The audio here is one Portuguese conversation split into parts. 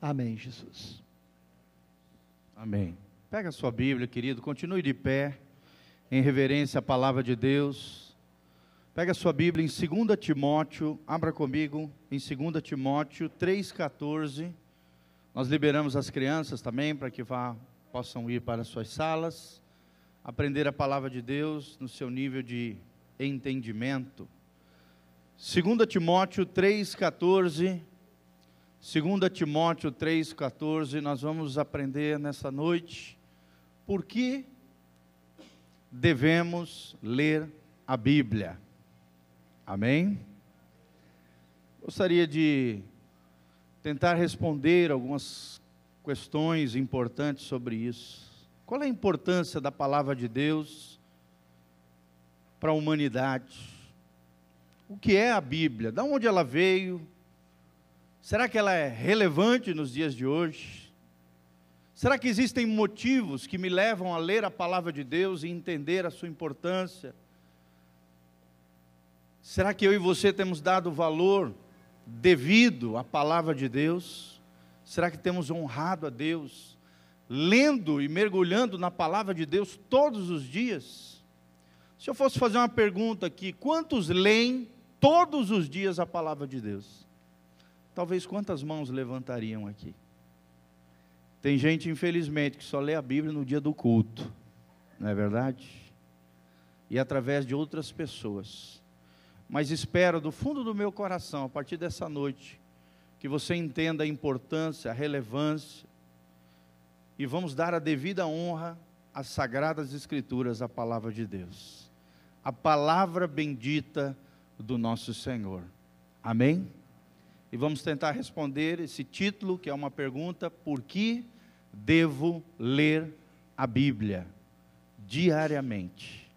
Amém, Jesus. Amém. Pega a sua Bíblia, querido, continue de pé em reverência à palavra de Deus. Pega a sua Bíblia em 2 Timóteo, abra comigo em 2 Timóteo 3,14. Nós liberamos as crianças também para que vá, possam ir para suas salas, aprender a palavra de Deus no seu nível de entendimento. 2 Timóteo 3,14 2 Timóteo 3,14, nós vamos aprender nessa noite por que devemos ler a Bíblia. Amém? Gostaria de tentar responder algumas questões importantes sobre isso. Qual é a importância da palavra de Deus para a humanidade? O que é a Bíblia? Da onde ela veio? Será que ela é relevante nos dias de hoje? Será que existem motivos que me levam a ler a palavra de Deus e entender a sua importância? Será que eu e você temos dado valor devido à palavra de Deus? Será que temos honrado a Deus, lendo e mergulhando na palavra de Deus todos os dias? Se eu fosse fazer uma pergunta aqui, quantos leem todos os dias a palavra de Deus? Talvez quantas mãos levantariam aqui? Tem gente, infelizmente, que só lê a Bíblia no dia do culto, não é verdade? E através de outras pessoas. Mas espero do fundo do meu coração, a partir dessa noite, que você entenda a importância, a relevância, e vamos dar a devida honra às Sagradas Escrituras, à Palavra de Deus, a palavra bendita do nosso Senhor. Amém? e vamos tentar responder esse título, que é uma pergunta: por que devo ler a Bíblia diariamente?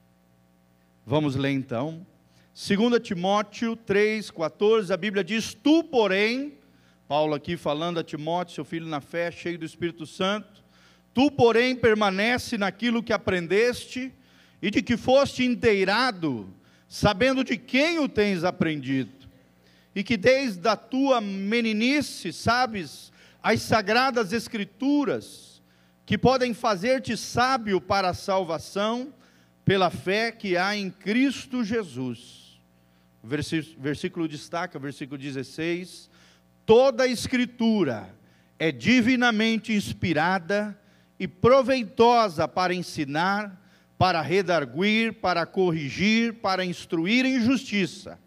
Vamos ler então. 2 Timóteo 3,14, a Bíblia diz: Tu, porém, Paulo aqui falando a Timóteo, seu filho na fé, cheio do Espírito Santo, tu, porém, permanece naquilo que aprendeste e de que foste inteirado, sabendo de quem o tens aprendido e que desde a tua meninice sabes as sagradas escrituras que podem fazer-te sábio para a salvação pela fé que há em Cristo Jesus. Versículo destaca, versículo 16: toda a escritura é divinamente inspirada e proveitosa para ensinar, para redarguir, para corrigir, para instruir em justiça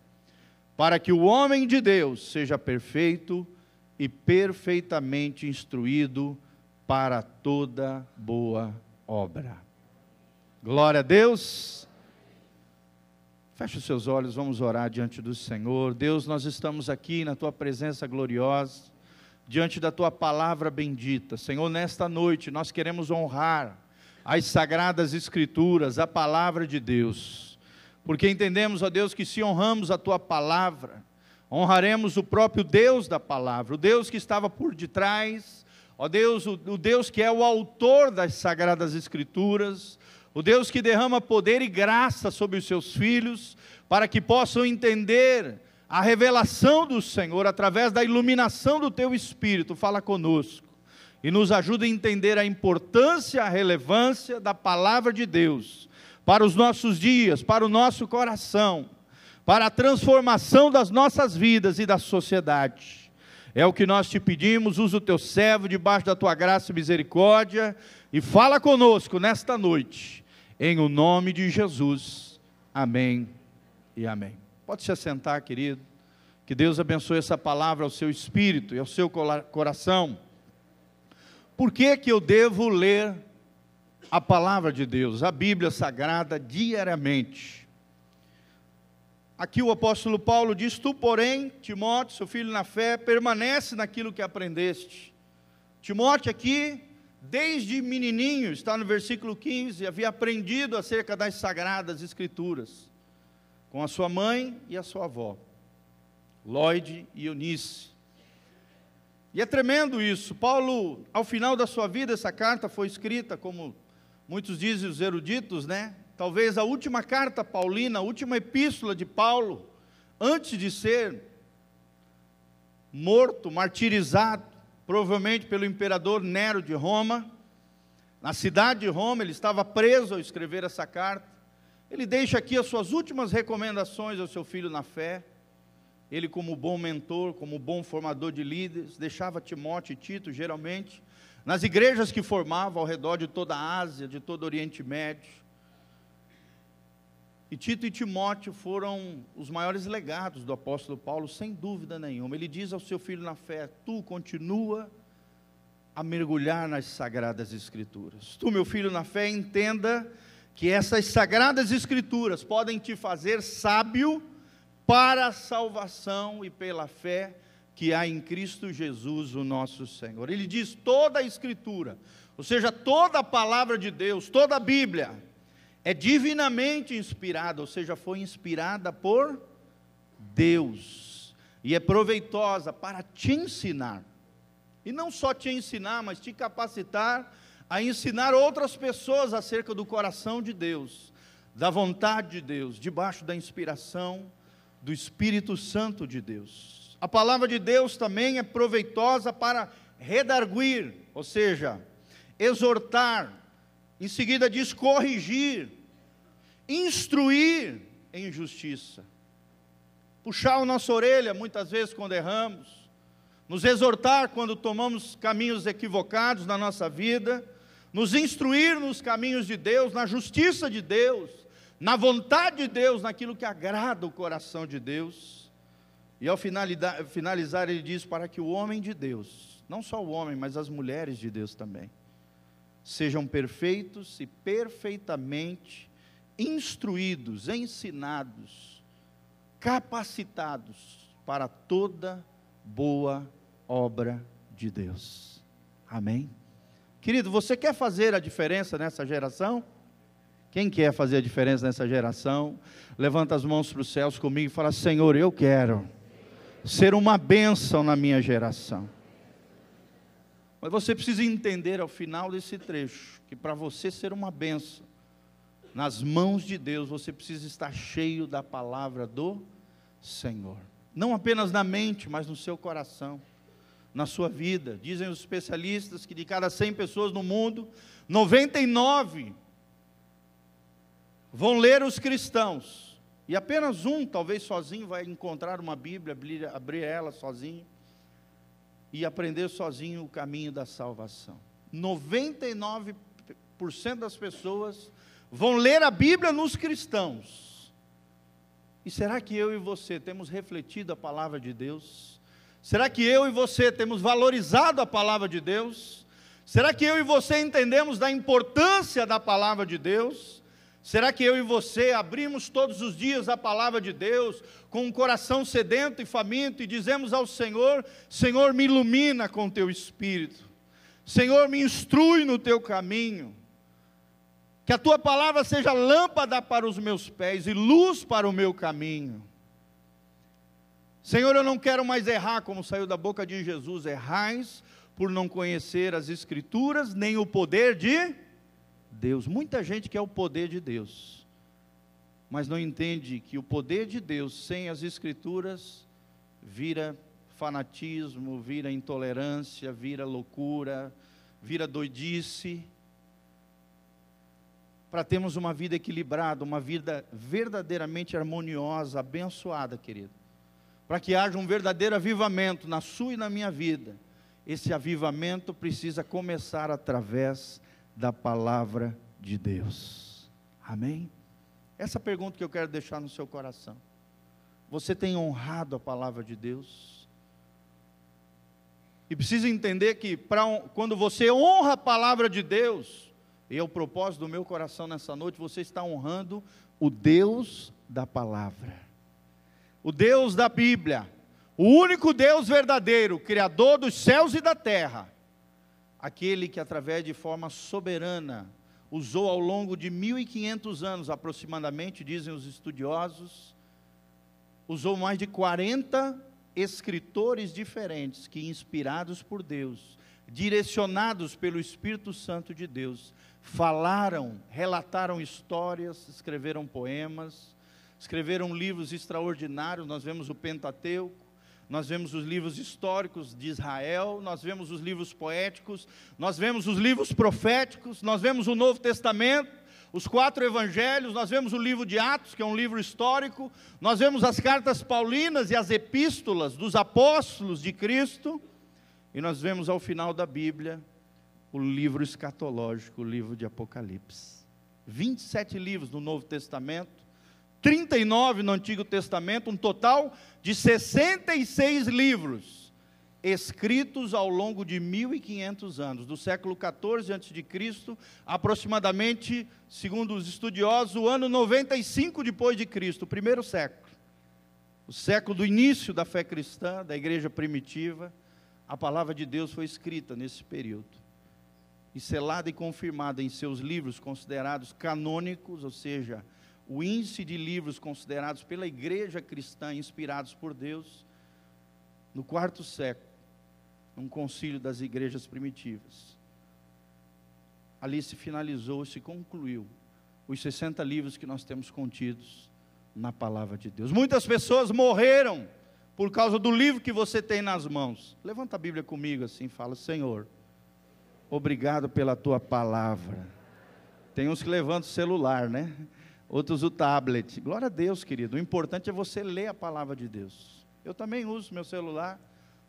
para que o homem de Deus seja perfeito e perfeitamente instruído para toda boa obra. Glória a Deus. Feche os seus olhos, vamos orar diante do Senhor. Deus, nós estamos aqui na tua presença gloriosa, diante da tua palavra bendita. Senhor, nesta noite nós queremos honrar as sagradas escrituras, a palavra de Deus porque entendemos, ó Deus, que se honramos a tua palavra, honraremos o próprio Deus da palavra, o Deus que estava por detrás, ó Deus, o, o Deus que é o autor das sagradas escrituras, o Deus que derrama poder e graça sobre os seus filhos, para que possam entender a revelação do Senhor através da iluminação do teu espírito. Fala conosco e nos ajuda a entender a importância, a relevância da palavra de Deus para os nossos dias, para o nosso coração, para a transformação das nossas vidas e da sociedade. É o que nós te pedimos, usa o teu servo debaixo da tua graça e misericórdia e fala conosco nesta noite, em o nome de Jesus. Amém e amém. Pode se assentar, querido. Que Deus abençoe essa palavra ao seu espírito e ao seu coração. Por que que eu devo ler a palavra de Deus, a Bíblia Sagrada, diariamente. Aqui o apóstolo Paulo diz: Tu, porém, Timóteo, seu filho na fé, permanece naquilo que aprendeste. Timóteo, aqui, desde menininho, está no versículo 15, havia aprendido acerca das sagradas escrituras, com a sua mãe e a sua avó, Lloyd e Eunice. E é tremendo isso. Paulo, ao final da sua vida, essa carta foi escrita, como muitos dizem os eruditos, né? Talvez a última carta paulina, a última epístola de Paulo, antes de ser morto, martirizado, provavelmente pelo imperador Nero de Roma, na cidade de Roma, ele estava preso ao escrever essa carta. Ele deixa aqui as suas últimas recomendações ao seu filho na fé. Ele, como bom mentor, como bom formador de líderes, deixava Timóteo e Tito, geralmente, nas igrejas que formava ao redor de toda a Ásia, de todo o Oriente Médio. E Tito e Timóteo foram os maiores legados do apóstolo Paulo, sem dúvida nenhuma. Ele diz ao seu filho na fé: Tu continua a mergulhar nas sagradas escrituras. Tu, meu filho na fé, entenda que essas sagradas escrituras podem te fazer sábio para a salvação e pela fé que há em Cristo Jesus, o nosso Senhor. Ele diz toda a Escritura, ou seja, toda a palavra de Deus, toda a Bíblia, é divinamente inspirada, ou seja, foi inspirada por Deus e é proveitosa para te ensinar. E não só te ensinar, mas te capacitar a ensinar outras pessoas acerca do coração de Deus, da vontade de Deus, debaixo da inspiração do Espírito Santo de Deus. A palavra de Deus também é proveitosa para redarguir, ou seja, exortar, em seguida diz corrigir, instruir em justiça, puxar a nossa orelha muitas vezes quando erramos, nos exortar quando tomamos caminhos equivocados na nossa vida, nos instruir nos caminhos de Deus, na justiça de Deus, na vontade de Deus, naquilo que agrada o coração de Deus. E ao finalizar, ele diz: para que o homem de Deus, não só o homem, mas as mulheres de Deus também, sejam perfeitos e perfeitamente instruídos, ensinados, capacitados para toda boa obra de Deus. Amém? Querido, você quer fazer a diferença nessa geração? Quem quer fazer a diferença nessa geração? Levanta as mãos para os céus comigo e fala: Senhor, eu quero ser uma bênção na minha geração. Mas você precisa entender ao final desse trecho que para você ser uma bênção nas mãos de Deus, você precisa estar cheio da palavra do Senhor. Não apenas na mente, mas no seu coração, na sua vida. Dizem os especialistas que de cada 100 pessoas no mundo, 99 vão ler os cristãos e apenas um, talvez sozinho, vai encontrar uma Bíblia, abrir ela sozinho e aprender sozinho o caminho da salvação. 99% das pessoas vão ler a Bíblia nos cristãos. E será que eu e você temos refletido a palavra de Deus? Será que eu e você temos valorizado a palavra de Deus? Será que eu e você entendemos da importância da palavra de Deus? Será que eu e você abrimos todos os dias a palavra de Deus com um coração sedento e faminto e dizemos ao Senhor: Senhor, me ilumina com teu espírito, Senhor, me instrui no teu caminho, que a tua palavra seja lâmpada para os meus pés e luz para o meu caminho. Senhor, eu não quero mais errar, como saiu da boca de Jesus: errais por não conhecer as Escrituras nem o poder de Deus. Muita gente quer o poder de Deus, mas não entende que o poder de Deus sem as Escrituras vira fanatismo, vira intolerância, vira loucura, vira doidice. Para termos uma vida equilibrada, uma vida verdadeiramente harmoniosa, abençoada, querido. Para que haja um verdadeiro avivamento na sua e na minha vida. Esse avivamento precisa começar através da palavra de Deus. Amém? Essa pergunta que eu quero deixar no seu coração. Você tem honrado a palavra de Deus? E precisa entender que pra, quando você honra a palavra de Deus, e é o propósito do meu coração nessa noite, você está honrando o Deus da palavra, o Deus da Bíblia, o único Deus verdadeiro, Criador dos céus e da terra aquele que, através de forma soberana, usou ao longo de 1500 anos aproximadamente, dizem os estudiosos, usou mais de 40 escritores diferentes que, inspirados por Deus, direcionados pelo Espírito Santo de Deus, falaram, relataram histórias, escreveram poemas, escreveram livros extraordinários. Nós vemos o Pentateuco, nós vemos os livros históricos de Israel, nós vemos os livros poéticos, nós vemos os livros proféticos, nós vemos o Novo Testamento, os quatro evangelhos, nós vemos o livro de Atos, que é um livro histórico, nós vemos as cartas paulinas e as epístolas dos apóstolos de Cristo, e nós vemos ao final da Bíblia o livro escatológico, o livro de Apocalipse. 27 livros no Novo Testamento, 39 no Antigo Testamento, um total de 66 livros escritos ao longo de 1500 anos, do século 14 a.C., aproximadamente, segundo os estudiosos, o ano 95 depois de Cristo, o primeiro século. O século do início da fé cristã, da igreja primitiva, a palavra de Deus foi escrita nesse período e selada e confirmada em seus livros considerados canônicos, ou seja, o índice de livros considerados pela igreja cristã inspirados por Deus, no quarto século, num concílio das igrejas primitivas. Ali se finalizou, se concluiu os 60 livros que nós temos contidos na palavra de Deus. Muitas pessoas morreram por causa do livro que você tem nas mãos. Levanta a Bíblia comigo assim, fala: Senhor, obrigado pela tua palavra. Tem uns que levantam o celular, né? outros o tablet. Glória a Deus, querido. O importante é você ler a palavra de Deus. Eu também uso meu celular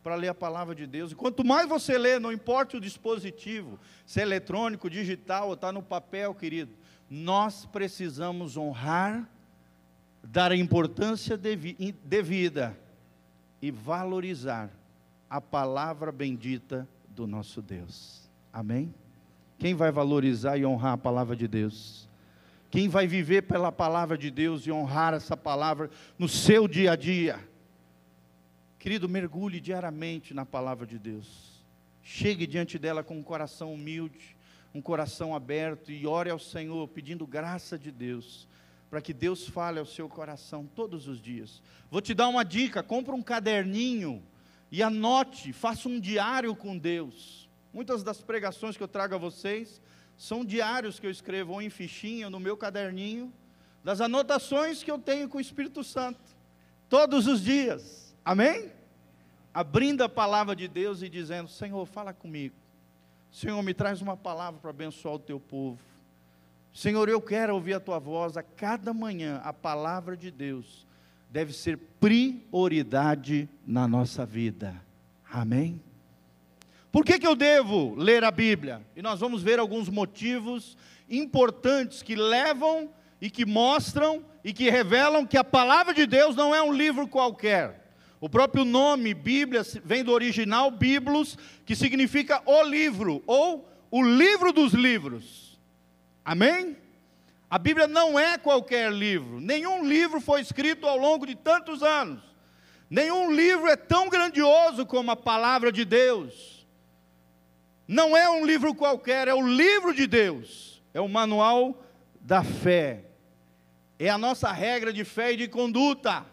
para ler a palavra de Deus. E quanto mais você lê, não importa o dispositivo, se é eletrônico, digital ou está no papel, querido, nós precisamos honrar, dar a importância devida e valorizar a palavra bendita do nosso Deus. Amém? Quem vai valorizar e honrar a palavra de Deus? Quem vai viver pela palavra de Deus e honrar essa palavra no seu dia a dia? Querido, mergulhe diariamente na palavra de Deus. Chegue diante dela com um coração humilde, um coração aberto e ore ao Senhor pedindo graça de Deus, para que Deus fale ao seu coração todos os dias. Vou te dar uma dica: compre um caderninho e anote, faça um diário com Deus. Muitas das pregações que eu trago a vocês são diários que eu escrevo, ou em fichinha, no meu caderninho, das anotações que eu tenho com o Espírito Santo, todos os dias, amém? Abrindo a palavra de Deus e dizendo: Senhor, fala comigo. Senhor, me traz uma palavra para abençoar o teu povo. Senhor, eu quero ouvir a tua voz a cada manhã. A palavra de Deus deve ser prioridade na nossa vida. Amém? Por que, que eu devo ler a Bíblia? E nós vamos ver alguns motivos importantes que levam e que mostram e que revelam que a palavra de Deus não é um livro qualquer. O próprio nome Bíblia vem do original Biblos, que significa o livro ou o livro dos livros. Amém? A Bíblia não é qualquer livro. Nenhum livro foi escrito ao longo de tantos anos. Nenhum livro é tão grandioso como a palavra de Deus. Não é um livro qualquer, é o livro de Deus, é o manual da fé, é a nossa regra de fé e de conduta,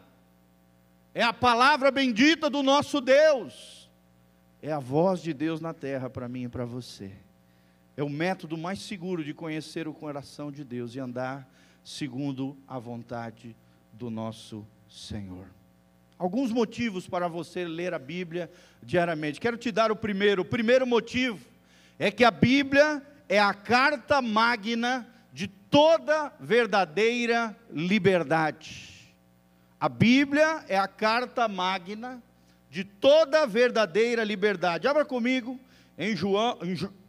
é a palavra bendita do nosso Deus, é a voz de Deus na terra para mim e para você. É o método mais seguro de conhecer o coração de Deus e andar segundo a vontade do nosso Senhor alguns motivos para você ler a Bíblia diariamente. Quero te dar o primeiro. O primeiro motivo é que a Bíblia é a carta magna de toda verdadeira liberdade. A Bíblia é a carta magna de toda verdadeira liberdade. Abra comigo em João,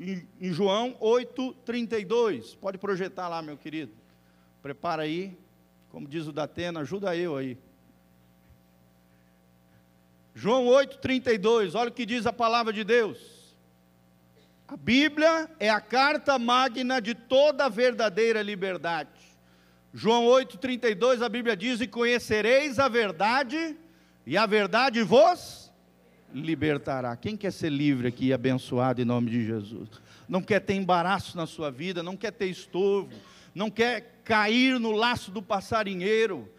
em, em João 8,32. Pode projetar lá, meu querido. Prepara aí. Como diz o Datena, ajuda eu aí. João 8,32, olha o que diz a palavra de Deus. A Bíblia é a carta magna de toda a verdadeira liberdade. João 8,32, a Bíblia diz: E conhecereis a verdade, e a verdade vos libertará. Quem quer ser livre aqui e abençoado em nome de Jesus? Não quer ter embaraço na sua vida, não quer ter estorvo, não quer cair no laço do passarinheiro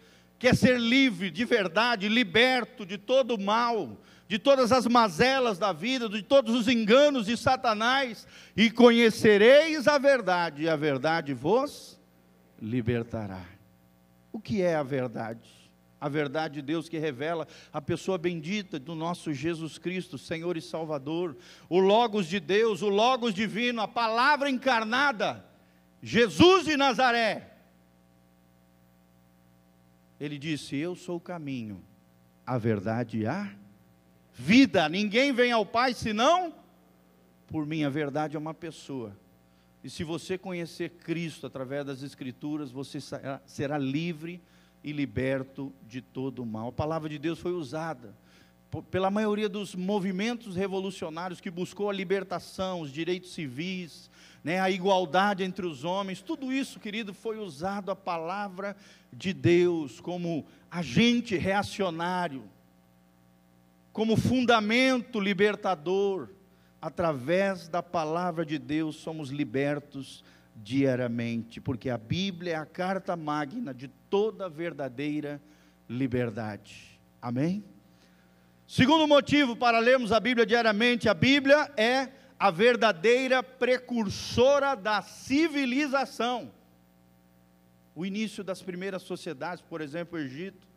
quer ser livre de verdade, liberto de todo o mal, de todas as mazelas da vida, de todos os enganos de Satanás, e conhecereis a verdade, e a verdade vos libertará. O que é a verdade? A verdade de Deus que revela a pessoa bendita do nosso Jesus Cristo, Senhor e Salvador, o Logos de Deus, o Logos divino, a palavra encarnada, Jesus de Nazaré ele disse: Eu sou o caminho, a verdade e a vida. Ninguém vem ao Pai senão por mim. A verdade é uma pessoa. E se você conhecer Cristo através das Escrituras, você será livre e liberto de todo o mal. A palavra de Deus foi usada pela maioria dos movimentos revolucionários que buscou a libertação, os direitos civis, né, a igualdade entre os homens, tudo isso, querido, foi usado a palavra de Deus como agente reacionário, como fundamento libertador. Através da palavra de Deus somos libertos diariamente, porque a Bíblia é a carta magna de toda verdadeira liberdade. Amém? Segundo motivo para lermos a Bíblia diariamente, a Bíblia é a verdadeira precursora da civilização. O início das primeiras sociedades, por exemplo, o Egito.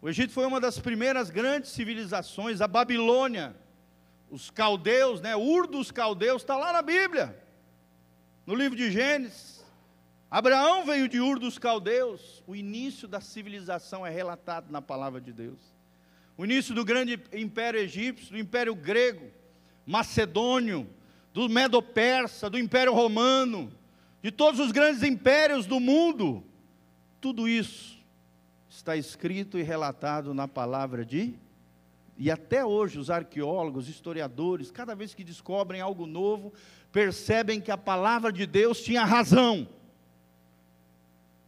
O Egito foi uma das primeiras grandes civilizações, a Babilônia, os caldeus, né? Ur dos caldeus está lá na Bíblia, no livro de Gênesis. Abraão veio de Ur dos caldeus. O início da civilização é relatado na palavra de Deus. O início do grande império egípcio, do império grego, macedônio, do Medo-Persa, do Império Romano, de todos os grandes impérios do mundo. Tudo isso está escrito e relatado na palavra de. E até hoje, os arqueólogos, historiadores, cada vez que descobrem algo novo, percebem que a palavra de Deus tinha razão.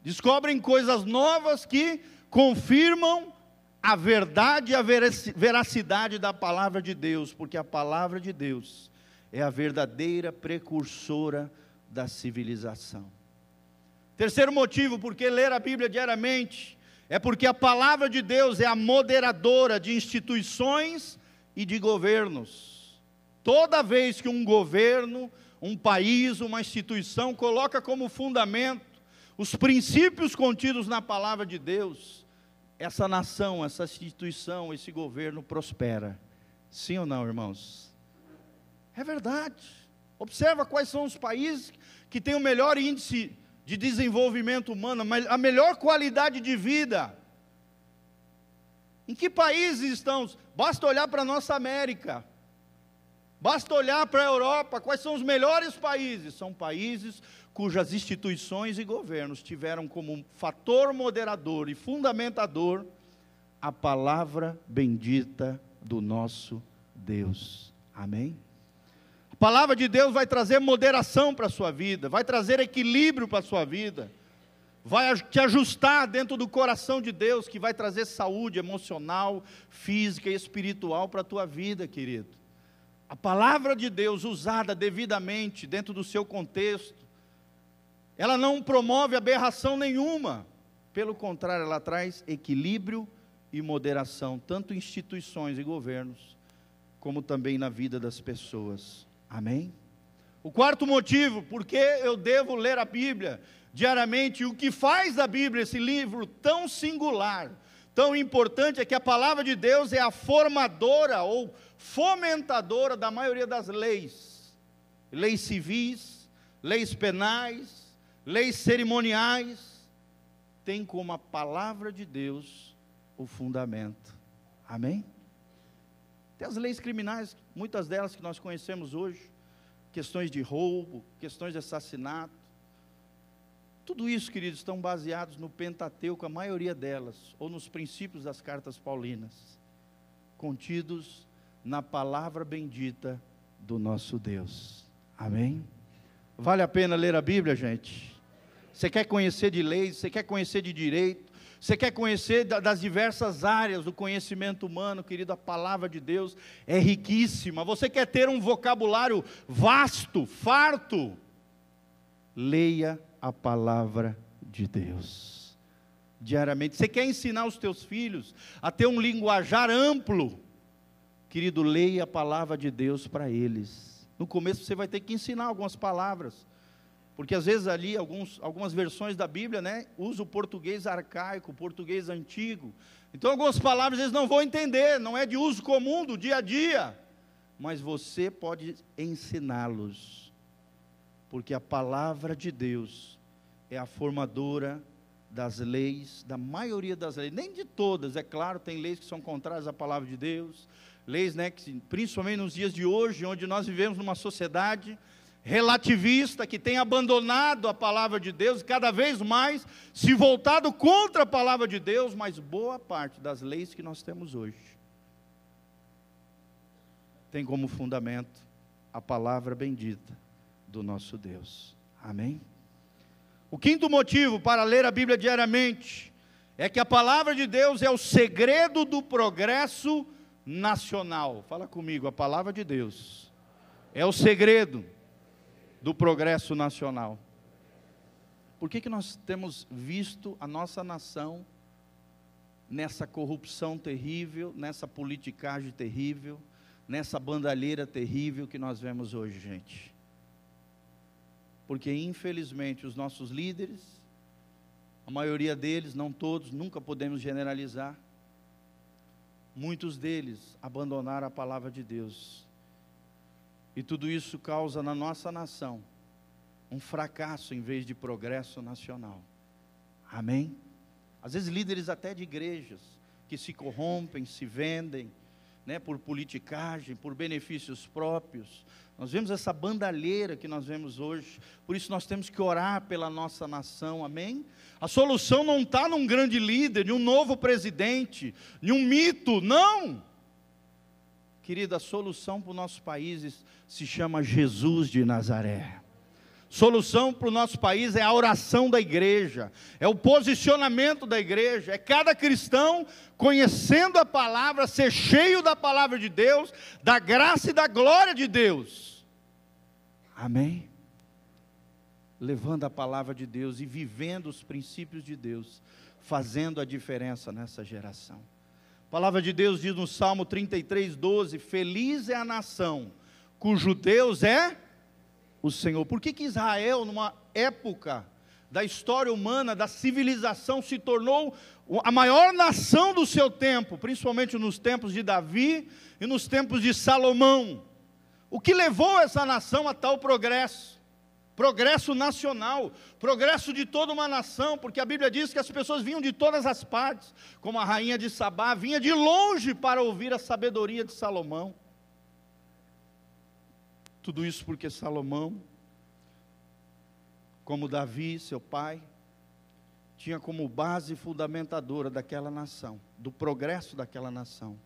Descobrem coisas novas que confirmam a verdade e a veracidade da palavra de Deus, porque a palavra de Deus é a verdadeira precursora da civilização. Terceiro motivo, porque ler a Bíblia diariamente é porque a palavra de Deus é a moderadora de instituições e de governos. Toda vez que um governo, um país, uma instituição coloca como fundamento os princípios contidos na palavra de Deus, essa nação, essa instituição, esse governo prospera. Sim ou não, irmãos? É verdade. Observa quais são os países que têm o melhor índice de desenvolvimento humano, a melhor qualidade de vida. Em que países estamos? Basta olhar para a nossa América. Basta olhar para a Europa. Quais são os melhores países? São países cujas instituições e governos tiveram como fator moderador e fundamentador a palavra bendita do nosso Deus. Amém? A palavra de Deus vai trazer moderação para a sua vida, vai trazer equilíbrio para a sua vida, vai te ajustar dentro do coração de Deus, que vai trazer saúde emocional, física e espiritual para a tua vida, querido. A palavra de Deus usada devidamente dentro do seu contexto, ela não promove aberração nenhuma. Pelo contrário, ela traz equilíbrio e moderação, tanto em instituições e governos, como também na vida das pessoas. Amém? O quarto motivo, por que eu devo ler a Bíblia diariamente, o que faz da Bíblia esse livro tão singular, tão importante, é que a palavra de Deus é a formadora ou fomentadora da maioria das leis, leis civis, leis penais, leis cerimoniais, tem como a palavra de Deus o fundamento. Amém? Tem as leis criminais, muitas delas que nós conhecemos hoje, questões de roubo, questões de assassinato. Tudo isso, queridos, estão baseados no Pentateuco, a maioria delas, ou nos princípios das cartas paulinas, contidos na palavra bendita do nosso Deus. Amém? Vale a pena ler a Bíblia, gente? você quer conhecer de leis, você quer conhecer de direito, você quer conhecer das diversas áreas do conhecimento humano, querido, a palavra de Deus é riquíssima. Você quer ter um vocabulário vasto, farto? Leia a palavra de Deus diariamente. Você quer ensinar os teus filhos a ter um linguajar amplo? Querido, leia a palavra de Deus para eles. No começo você vai ter que ensinar algumas palavras. Porque às vezes ali alguns, algumas versões da Bíblia, né, usa o português arcaico, o português antigo. Então algumas palavras eles não vão entender, não é de uso comum do dia a dia. Mas você pode ensiná-los. Porque a palavra de Deus é a formadora das leis, da maioria das leis, nem de todas, é claro, tem leis que são contrárias à palavra de Deus, leis, né, que principalmente nos dias de hoje, onde nós vivemos numa sociedade relativista, que tem abandonado a palavra de Deus, cada vez mais se voltado contra a palavra de Deus, mas boa parte das leis que nós temos hoje tem como fundamento a palavra bendita do nosso Deus. Amém? O quinto motivo para ler a Bíblia diariamente é que a palavra de Deus é o segredo do progresso nacional. Fala comigo, a palavra de Deus é o segredo do progresso nacional. Por que, que nós temos visto a nossa nação nessa corrupção terrível, nessa politicagem terrível, nessa bandalheira terrível que nós vemos hoje, gente? Porque, infelizmente, os nossos líderes, a maioria deles, não todos, nunca podemos generalizar, muitos deles abandonaram a palavra de Deus e tudo isso causa na nossa nação um fracasso em vez de progresso nacional. Amém? Às vezes líderes até de igrejas que se corrompem, se vendem, né, por politicagem, por benefícios próprios. Nós vemos essa bandalheira que nós vemos hoje, por isso nós temos que orar pela nossa nação, amém? A solução não está num grande líder, de um novo presidente, de um mito, não! Querida, a solução para o nosso país se chama Jesus de Nazaré. Solução para o nosso país é a oração da igreja, é o posicionamento da igreja, é cada cristão conhecendo a palavra, ser cheio da palavra de Deus, da graça e da glória de Deus. Amém? Levando a palavra de Deus e vivendo os princípios de Deus, fazendo a diferença nessa geração. A palavra de Deus diz no Salmo 33, 12: Feliz é a nação cujo Deus é o Senhor. Por que, que Israel, numa época da história humana, da civilização, se tornou a maior nação do seu tempo, principalmente nos tempos de Davi e nos tempos de Salomão? O que levou essa nação a tal progresso? progresso nacional, progresso de toda uma nação, porque a Bíblia diz que as pessoas vinham de todas as partes, como a rainha de Sabá vinha de longe para ouvir a sabedoria de Salomão. Tudo isso porque Salomão, como Davi, seu pai, tinha como base fundamentadora daquela nação, do progresso daquela nação,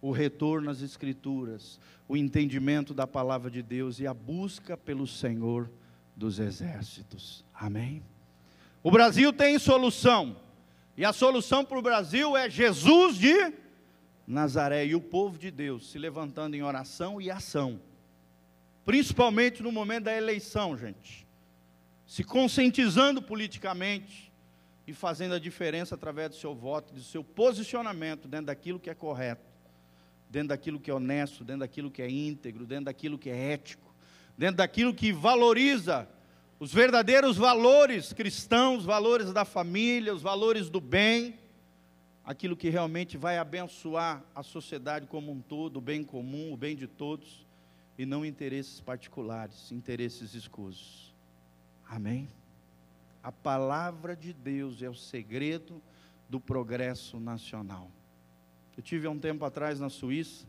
o retorno às Escrituras, o entendimento da palavra de Deus e a busca pelo Senhor dos exércitos. Amém? O Brasil tem solução. E a solução para o Brasil é Jesus de Nazaré e o povo de Deus se levantando em oração e ação. Principalmente no momento da eleição, gente. Se conscientizando politicamente e fazendo a diferença através do seu voto, do seu posicionamento dentro daquilo que é correto, dentro daquilo que é honesto, dentro daquilo que é íntegro, dentro daquilo que é ético dentro daquilo que valoriza os verdadeiros valores cristãos, os valores da família, os valores do bem, aquilo que realmente vai abençoar a sociedade como um todo, o bem comum, o bem de todos, e não interesses particulares, interesses escusos. Amém? A palavra de Deus é o segredo do progresso nacional. Eu tive há um tempo atrás na Suíça.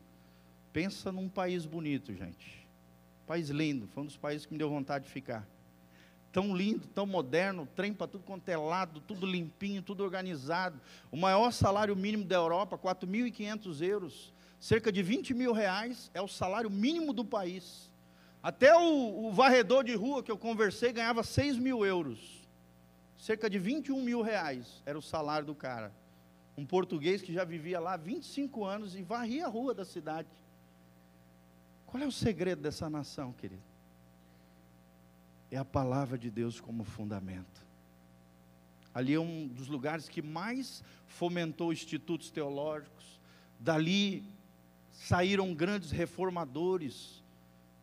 Pensa num país bonito, gente País lindo, foi um dos países que me deu vontade de ficar. Tão lindo, tão moderno, trem para tudo quanto é lado, tudo limpinho, tudo organizado. O maior salário mínimo da Europa, 4.500 euros, cerca de 20 mil reais, é o salário mínimo do país. Até o, o varredor de rua que eu conversei ganhava 6 mil euros, cerca de 21 mil reais era o salário do cara um português que já vivia lá 25 anos e varria a rua da cidade. Qual é o segredo dessa nação, querido? É a palavra de Deus como fundamento. Ali é um dos lugares que mais fomentou institutos teológicos. Dali saíram grandes reformadores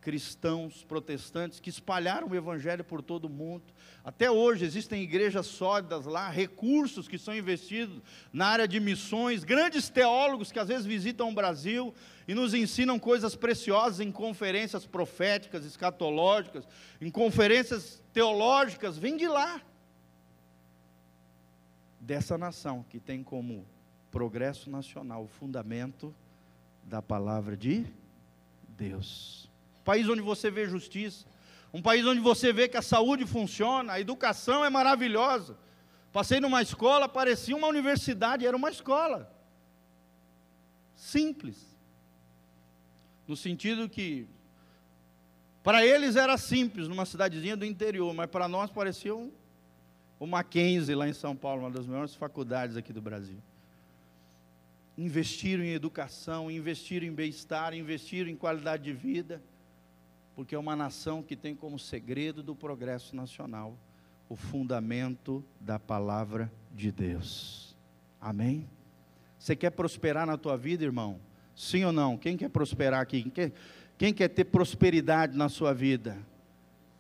cristãos protestantes que espalharam o evangelho por todo o mundo. Até hoje existem igrejas sólidas lá, recursos que são investidos na área de missões, grandes teólogos que às vezes visitam o Brasil e nos ensinam coisas preciosas em conferências proféticas, escatológicas, em conferências teológicas, vem de lá. Dessa nação que tem como progresso nacional o fundamento da palavra de Deus país onde você vê justiça, um país onde você vê que a saúde funciona, a educação é maravilhosa. Passei numa escola, parecia uma universidade, era uma escola. Simples. No sentido que, para eles era simples, numa cidadezinha do interior, mas para nós parecia um, o Mackenzie, lá em São Paulo, uma das melhores faculdades aqui do Brasil. Investiram em educação, investiram em bem-estar, investiram em qualidade de vida porque é uma nação que tem como segredo do progresso nacional o fundamento da palavra de Deus. Amém? Você quer prosperar na tua vida, irmão? Sim ou não? Quem quer prosperar aqui? Quem quer, quem quer ter prosperidade na sua vida?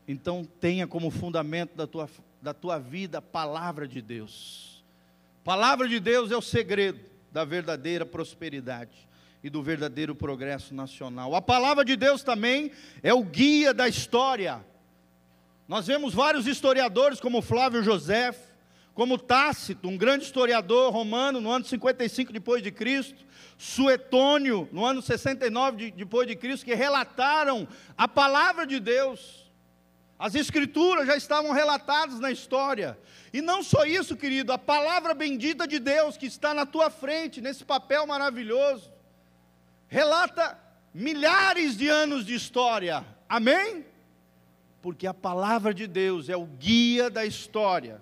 Então tenha como fundamento da tua, da tua vida a palavra de Deus. Palavra de Deus é o segredo da verdadeira prosperidade e do verdadeiro progresso nacional. A palavra de Deus também é o guia da história. Nós vemos vários historiadores, como Flávio José, como Tácito, um grande historiador romano, no ano 55 depois de Cristo, Suetônio, no ano 69 depois de Cristo, que relataram a palavra de Deus. As escrituras já estavam relatadas na história. E não só isso, querido, a palavra bendita de Deus que está na tua frente, nesse papel maravilhoso relata milhares de anos de história. Amém? Porque a palavra de Deus é o guia da história.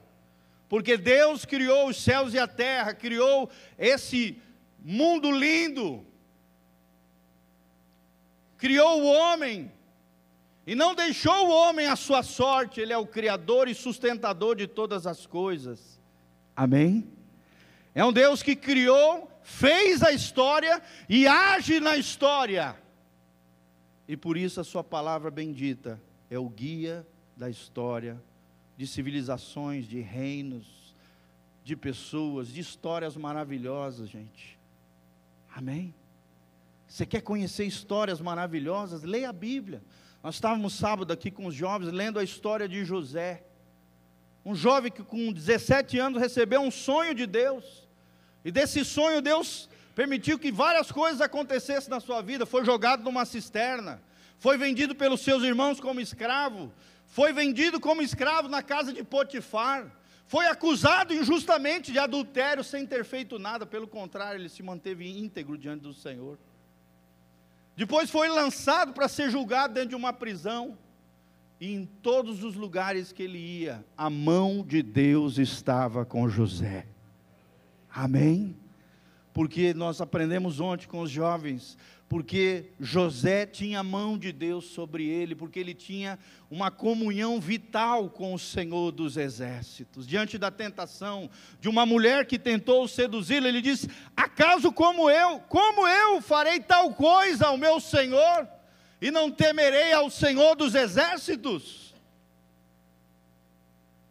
Porque Deus criou os céus e a terra, criou esse mundo lindo, criou o homem, e não deixou o homem à sua sorte, ele é o Criador e sustentador de todas as coisas. Amém? É um Deus que criou fez a história e age na história. E por isso a sua palavra bendita é o guia da história, de civilizações, de reinos, de pessoas, de histórias maravilhosas, gente. Amém? Você quer conhecer histórias maravilhosas? Leia a Bíblia. Nós estávamos sábado aqui com os jovens lendo a história de José. Um jovem que com 17 anos recebeu um sonho de Deus e desse sonho Deus permitiu que várias coisas acontecessem na sua vida. Foi jogado numa cisterna, foi vendido pelos seus irmãos como escravo, foi vendido como escravo na casa de Potifar, foi acusado injustamente de adultério sem ter feito nada, pelo contrário, ele se manteve íntegro diante do Senhor. Depois foi lançado para ser julgado dentro de uma prisão. E em todos os lugares que ele ia, a mão de Deus estava com José. Amém? Porque nós aprendemos ontem com os jovens, porque José tinha a mão de Deus sobre ele, porque ele tinha uma comunhão vital com o Senhor dos exércitos. Diante da tentação de uma mulher que tentou seduzi-lo, ele disse: Acaso como eu, como eu farei tal coisa ao meu Senhor, e não temerei ao Senhor dos exércitos?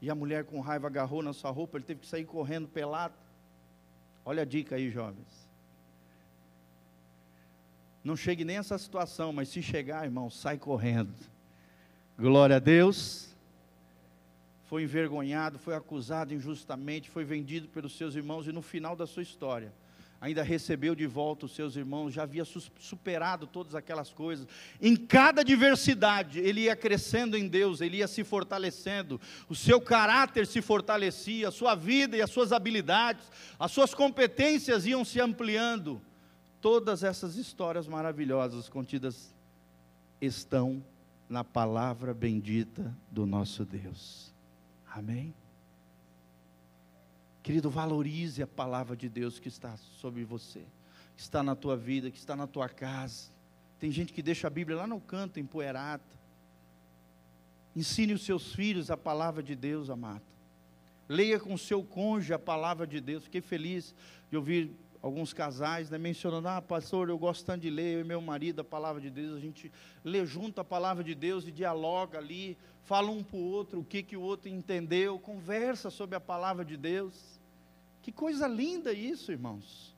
E a mulher com raiva agarrou na sua roupa, ele teve que sair correndo pelado Olha a dica aí, jovens. Não chegue nem essa situação, mas se chegar, irmão, sai correndo. Glória a Deus. Foi envergonhado, foi acusado injustamente, foi vendido pelos seus irmãos e no final da sua história, ainda recebeu de volta os seus irmãos, já havia superado todas aquelas coisas. Em cada diversidade, ele ia crescendo em Deus, ele ia se fortalecendo, o seu caráter se fortalecia, a sua vida e as suas habilidades, as suas competências iam se ampliando. Todas essas histórias maravilhosas contidas estão na palavra bendita do nosso Deus. Amém? Querido, valorize a palavra de Deus que está sobre você, que está na tua vida, que está na tua casa. Tem gente que deixa a Bíblia lá no canto, empoeirada. Ensine os seus filhos a palavra de Deus, amado. Leia com o seu cônjuge a palavra de Deus. Fiquei feliz de ouvir alguns casais né, mencionando: Ah, pastor, eu gosto tanto de ler, eu e meu marido, a palavra de Deus. A gente lê junto a palavra de Deus e dialoga ali, fala um para o outro o que, que o outro entendeu, conversa sobre a palavra de Deus. Que coisa linda isso, irmãos.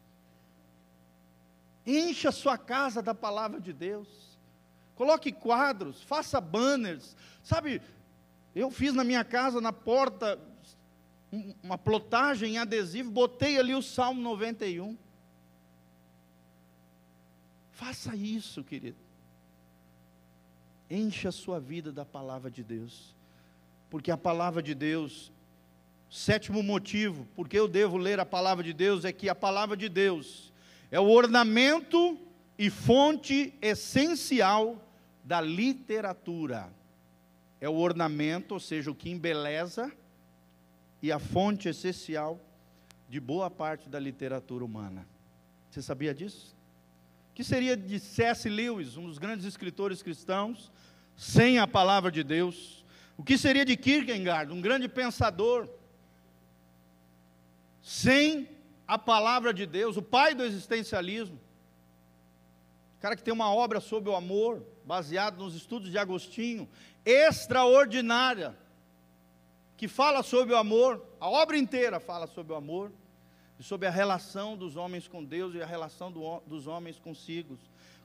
Encha sua casa da palavra de Deus. Coloque quadros, faça banners. Sabe, eu fiz na minha casa, na porta, uma plotagem em adesivo, botei ali o Salmo 91. Faça isso, querido. Encha a sua vida da palavra de Deus. Porque a palavra de Deus Sétimo motivo, porque eu devo ler a palavra de Deus, é que a palavra de Deus é o ornamento e fonte essencial da literatura. É o ornamento, ou seja, o que embeleza, e a fonte essencial de boa parte da literatura humana. Você sabia disso? Que seria de C.S. Lewis, um dos grandes escritores cristãos, sem a palavra de Deus? O que seria de Kierkegaard, um grande pensador? sem a palavra de Deus, o pai do existencialismo, cara que tem uma obra sobre o amor, baseada nos estudos de Agostinho, extraordinária, que fala sobre o amor, a obra inteira fala sobre o amor, e sobre a relação dos homens com Deus e a relação do, dos homens consigo,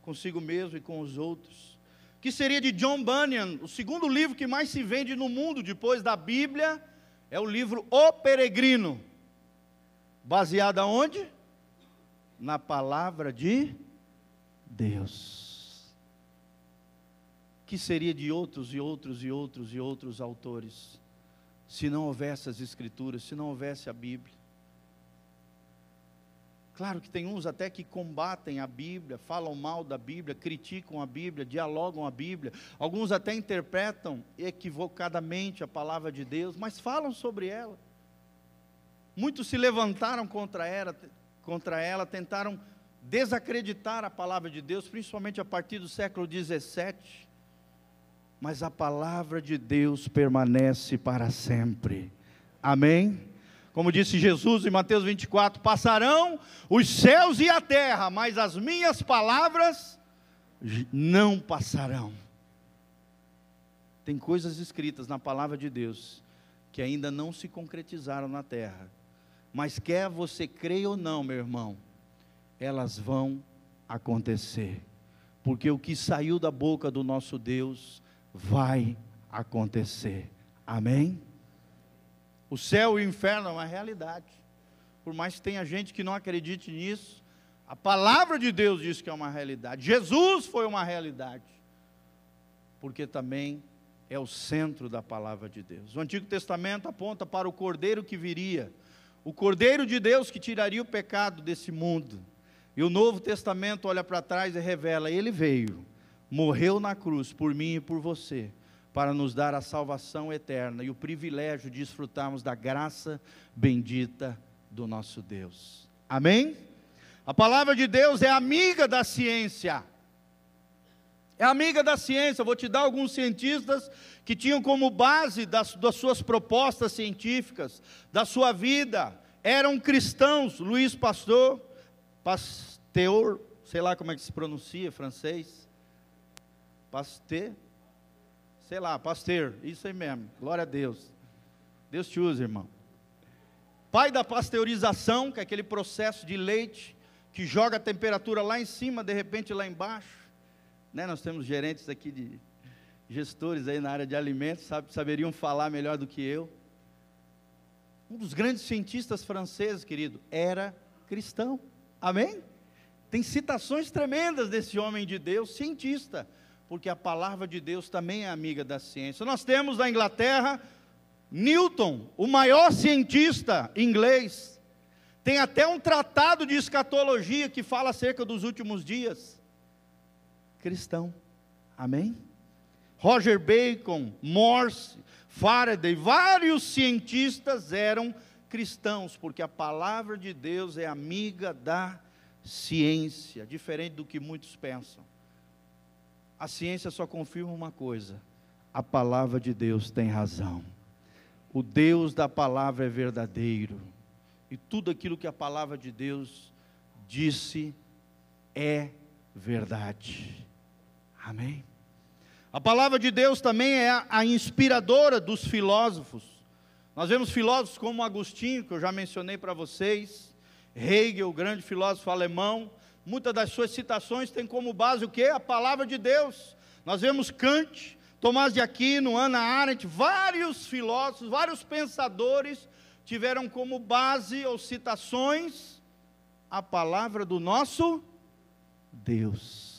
consigo mesmo e com os outros. Que seria de John Bunyan, o segundo livro que mais se vende no mundo depois da Bíblia, é o livro O Peregrino. Baseada onde? Na palavra de Deus. Que seria de outros e outros e outros e outros autores, se não houvesse as escrituras, se não houvesse a Bíblia. Claro que tem uns até que combatem a Bíblia, falam mal da Bíblia, criticam a Bíblia, dialogam a Bíblia. Alguns até interpretam equivocadamente a palavra de Deus, mas falam sobre ela. Muitos se levantaram contra ela, contra ela, tentaram desacreditar a palavra de Deus, principalmente a partir do século 17. Mas a palavra de Deus permanece para sempre. Amém? Como disse Jesus em Mateus 24: Passarão os céus e a terra, mas as minhas palavras não passarão. Tem coisas escritas na palavra de Deus que ainda não se concretizaram na terra, mas quer você creia ou não, meu irmão, elas vão acontecer. Porque o que saiu da boca do nosso Deus vai acontecer. Amém? O céu e o inferno é uma realidade. Por mais que tenha gente que não acredite nisso, a palavra de Deus diz que é uma realidade. Jesus foi uma realidade. Porque também é o centro da palavra de Deus. O Antigo Testamento aponta para o cordeiro que viria o Cordeiro de Deus que tiraria o pecado desse mundo. E o Novo Testamento olha para trás e revela: Ele veio, morreu na cruz por mim e por você, para nos dar a salvação eterna e o privilégio de desfrutarmos da graça bendita do nosso Deus. Amém? A palavra de Deus é amiga da ciência. É amiga da ciência. vou te dar alguns cientistas que tinham como base das, das suas propostas científicas, da sua vida. Eram cristãos. Luiz Pastor, Pasteur, sei lá como é que se pronuncia francês. Pasteur? Sei lá, Pasteur. Isso aí mesmo. Glória a Deus. Deus te usa, irmão. Pai da pasteurização, que é aquele processo de leite que joga a temperatura lá em cima, de repente lá embaixo né, nós temos gerentes aqui de gestores aí na área de alimentos, sabe, saberiam falar melhor do que eu. Um dos grandes cientistas franceses, querido, era cristão. Amém? Tem citações tremendas desse homem de Deus, cientista, porque a palavra de Deus também é amiga da ciência. Nós temos na Inglaterra Newton, o maior cientista inglês. Tem até um tratado de escatologia que fala acerca dos últimos dias cristão. Amém? Roger Bacon, Morse, Faraday, vários cientistas eram cristãos, porque a palavra de Deus é amiga da ciência, diferente do que muitos pensam. A ciência só confirma uma coisa: a palavra de Deus tem razão. O Deus da palavra é verdadeiro. E tudo aquilo que a palavra de Deus disse é verdade. Amém? A palavra de Deus também é a, inspiradora dos filósofos. Nós vemos filósofos como Agostinho, que eu já mencionei para vocês, Hegel, o grande filósofo alemão. Muitas das suas citações têm como base o que? A palavra de Deus. Nós vemos Kant, Tomás de Aquino, Ana Arendt, vários filósofos, vários pensadores tiveram como base ou citações a palavra do nosso Deus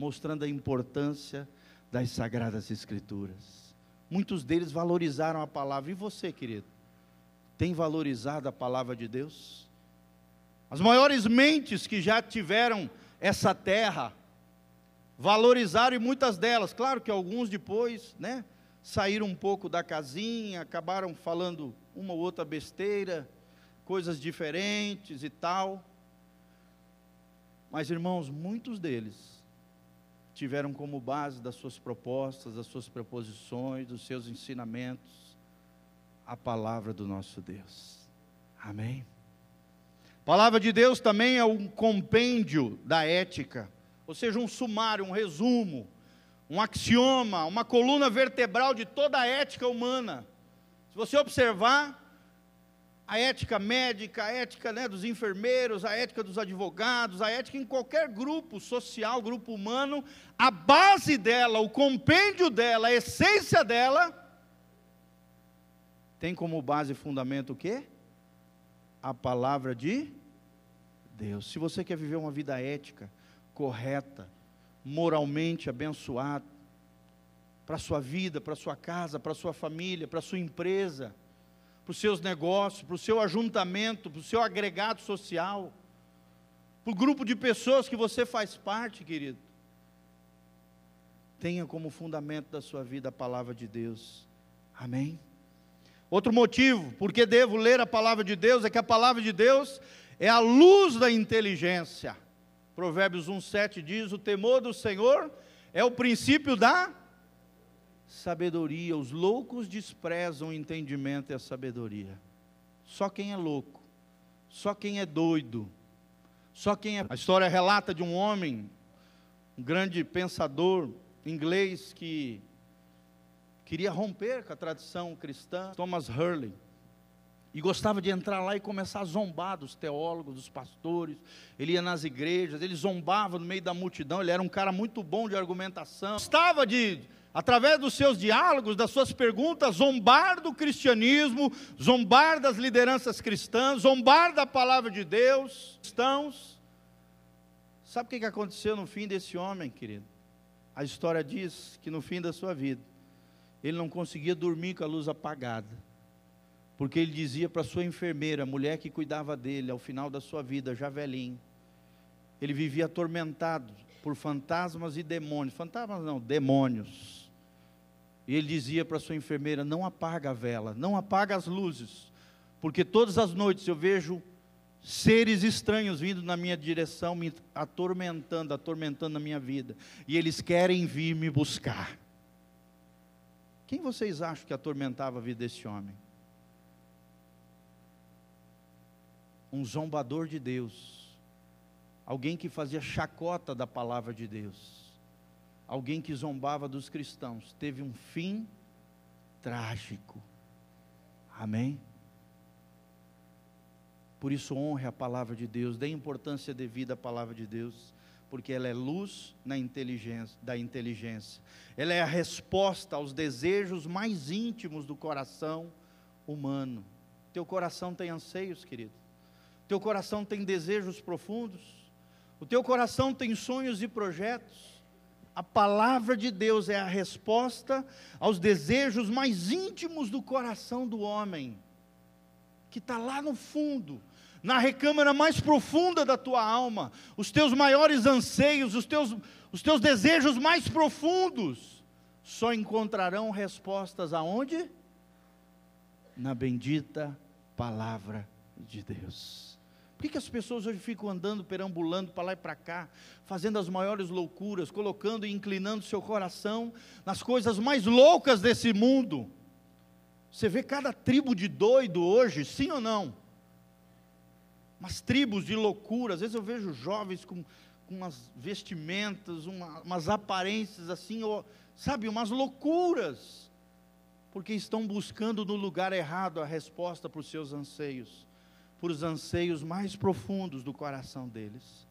mostrando a importância das Sagradas Escrituras. Muitos deles valorizaram a palavra. E você, querido? Tem valorizado a palavra de Deus? As maiores mentes que já tiveram essa terra valorizaram e muitas delas, claro que alguns depois, né, saíram um pouco da casinha, acabaram falando uma ou outra besteira, coisas diferentes e tal. Mas irmãos, muitos deles tiveram como base das suas propostas, das suas proposições, dos seus ensinamentos, a palavra do nosso Deus. Amém? A palavra de Deus também é um compêndio da ética, ou seja, um sumário, um resumo, um axioma, uma coluna vertebral de toda a ética humana. Se você observar, a ética médica, a ética né, dos enfermeiros, a ética dos advogados, a ética em qualquer grupo social, grupo humano, a base dela, o compêndio dela, a essência dela, tem como base e fundamento o quê? A palavra de Deus. Se você quer viver uma vida ética, correta, moralmente abençoada, para a sua vida, para a sua casa, para a sua família, para a sua empresa, para os seus negócios, para o seu ajuntamento, para o seu agregado social, para o grupo de pessoas que você faz parte, querido. Tenha como fundamento da sua vida a palavra de Deus. Amém? Outro motivo porque devo ler a palavra de Deus é que a palavra de Deus é a luz da inteligência. Provérbios 1,7 diz: O temor do Senhor é o princípio da sabedoria, os loucos desprezam o entendimento e a sabedoria. Só quem é louco, só quem é doido, só quem é. A história relata de um homem, um grande pensador inglês que queria romper com a tradição cristã, Thomas Hurley. E gostava de entrar lá e começar a zombar dos teólogos, dos pastores. Ele ia nas igrejas, ele zombava no meio da multidão. Ele era um cara muito bom de argumentação. Gostava de através dos seus diálogos, das suas perguntas, zombar do cristianismo, zombar das lideranças cristãs, zombar da palavra de Deus, cristãos. Sabe o que aconteceu no fim desse homem, querido? A história diz que no fim da sua vida, ele não conseguia dormir com a luz apagada, porque ele dizia para sua enfermeira, a mulher que cuidava dele ao final da sua vida, já velhinho, ele vivia atormentado por fantasmas e demônios fantasmas não, demônios e ele dizia para sua enfermeira: Não apaga a vela, não apaga as luzes, porque todas as noites eu vejo seres estranhos vindo na minha direção, me atormentando, atormentando a minha vida, e eles querem vir me buscar. Quem vocês acham que atormentava a vida desse homem? Um zombador de Deus, alguém que fazia chacota da palavra de Deus alguém que zombava dos cristãos, teve um fim trágico. Amém? Por isso, honre a palavra de Deus, dê importância devida à palavra de Deus, porque ela é luz na inteligência, da inteligência, ela é a resposta aos desejos mais íntimos do coração humano. Teu coração tem anseios, querido, teu coração tem desejos profundos, o teu coração tem sonhos e projetos. A palavra de Deus é a resposta aos desejos mais íntimos do coração do homem, que está lá no fundo, na recâmara mais profunda da tua alma, os teus maiores anseios, os teus, os teus desejos mais profundos, só encontrarão respostas aonde? Na bendita palavra de Deus. Por que, que as pessoas hoje ficam andando, perambulando para lá e para cá, fazendo as maiores loucuras, colocando e inclinando seu coração nas coisas mais loucas desse mundo? Você vê cada tribo de doido hoje, sim ou não? Umas tribos de loucura. Às vezes eu vejo jovens com, com umas vestimentas, uma, umas aparências assim, ou, sabe, umas loucuras. Porque estão buscando no lugar errado a resposta para os seus anseios por os anseios mais profundos do coração deles.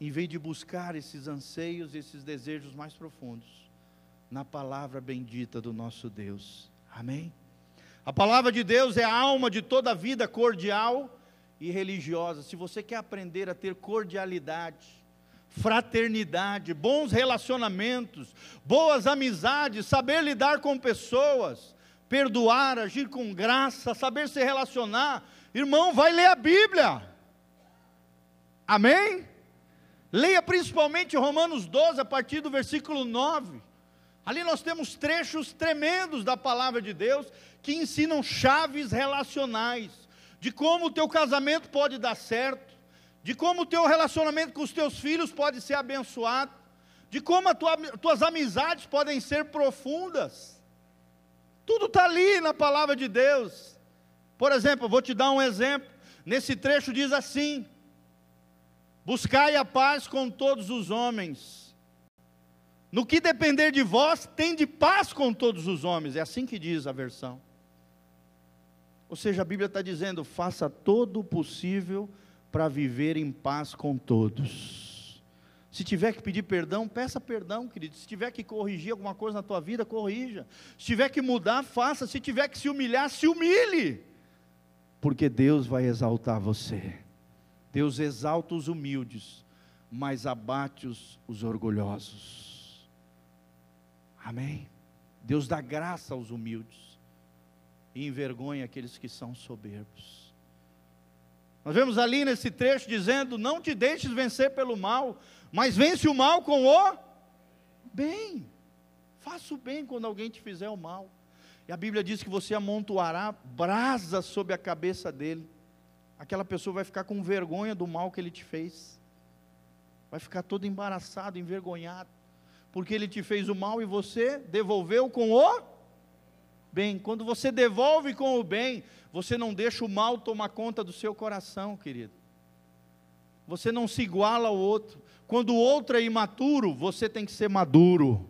Em vez de buscar esses anseios, esses desejos mais profundos, na palavra bendita do nosso Deus. Amém? A palavra de Deus é a alma de toda vida cordial e religiosa. Se você quer aprender a ter cordialidade, fraternidade, bons relacionamentos, boas amizades, saber lidar com pessoas, perdoar, agir com graça, saber se relacionar, Irmão, vai ler a Bíblia. Amém? Leia principalmente Romanos 12, a partir do versículo 9. Ali nós temos trechos tremendos da palavra de Deus que ensinam chaves relacionais, de como o teu casamento pode dar certo, de como o teu relacionamento com os teus filhos pode ser abençoado, de como as tua, tuas amizades podem ser profundas. Tudo está ali na palavra de Deus. Por exemplo, vou te dar um exemplo. Nesse trecho diz assim: Buscai a paz com todos os homens. No que depender de vós, tende paz com todos os homens. É assim que diz a versão. Ou seja, a Bíblia está dizendo: faça todo o possível para viver em paz com todos. Se tiver que pedir perdão, peça perdão, querido. Se tiver que corrigir alguma coisa na tua vida, corrija. Se tiver que mudar, faça. Se tiver que se humilhar, se humilhe porque Deus vai exaltar você. Deus exalta os humildes, mas abate os, os orgulhosos. Amém? Deus dá graça aos humildes e envergonha aqueles que são soberbos. Nós vemos ali nesse trecho dizendo: Não te deixes vencer pelo mal, mas vence o mal com o bem. Faça o bem quando alguém te fizer o mal. E a Bíblia diz que você amontoará brasas sobre a cabeça dele. Aquela pessoa vai ficar com vergonha do mal que ele te fez. Vai ficar todo embaraçado, envergonhado. Porque ele te fez o mal e você devolveu com o bem. Quando você devolve com o bem, você não deixa o mal tomar conta do seu coração, querido. Você não se iguala ao outro. Quando o outro é imaturo, você tem que ser maduro.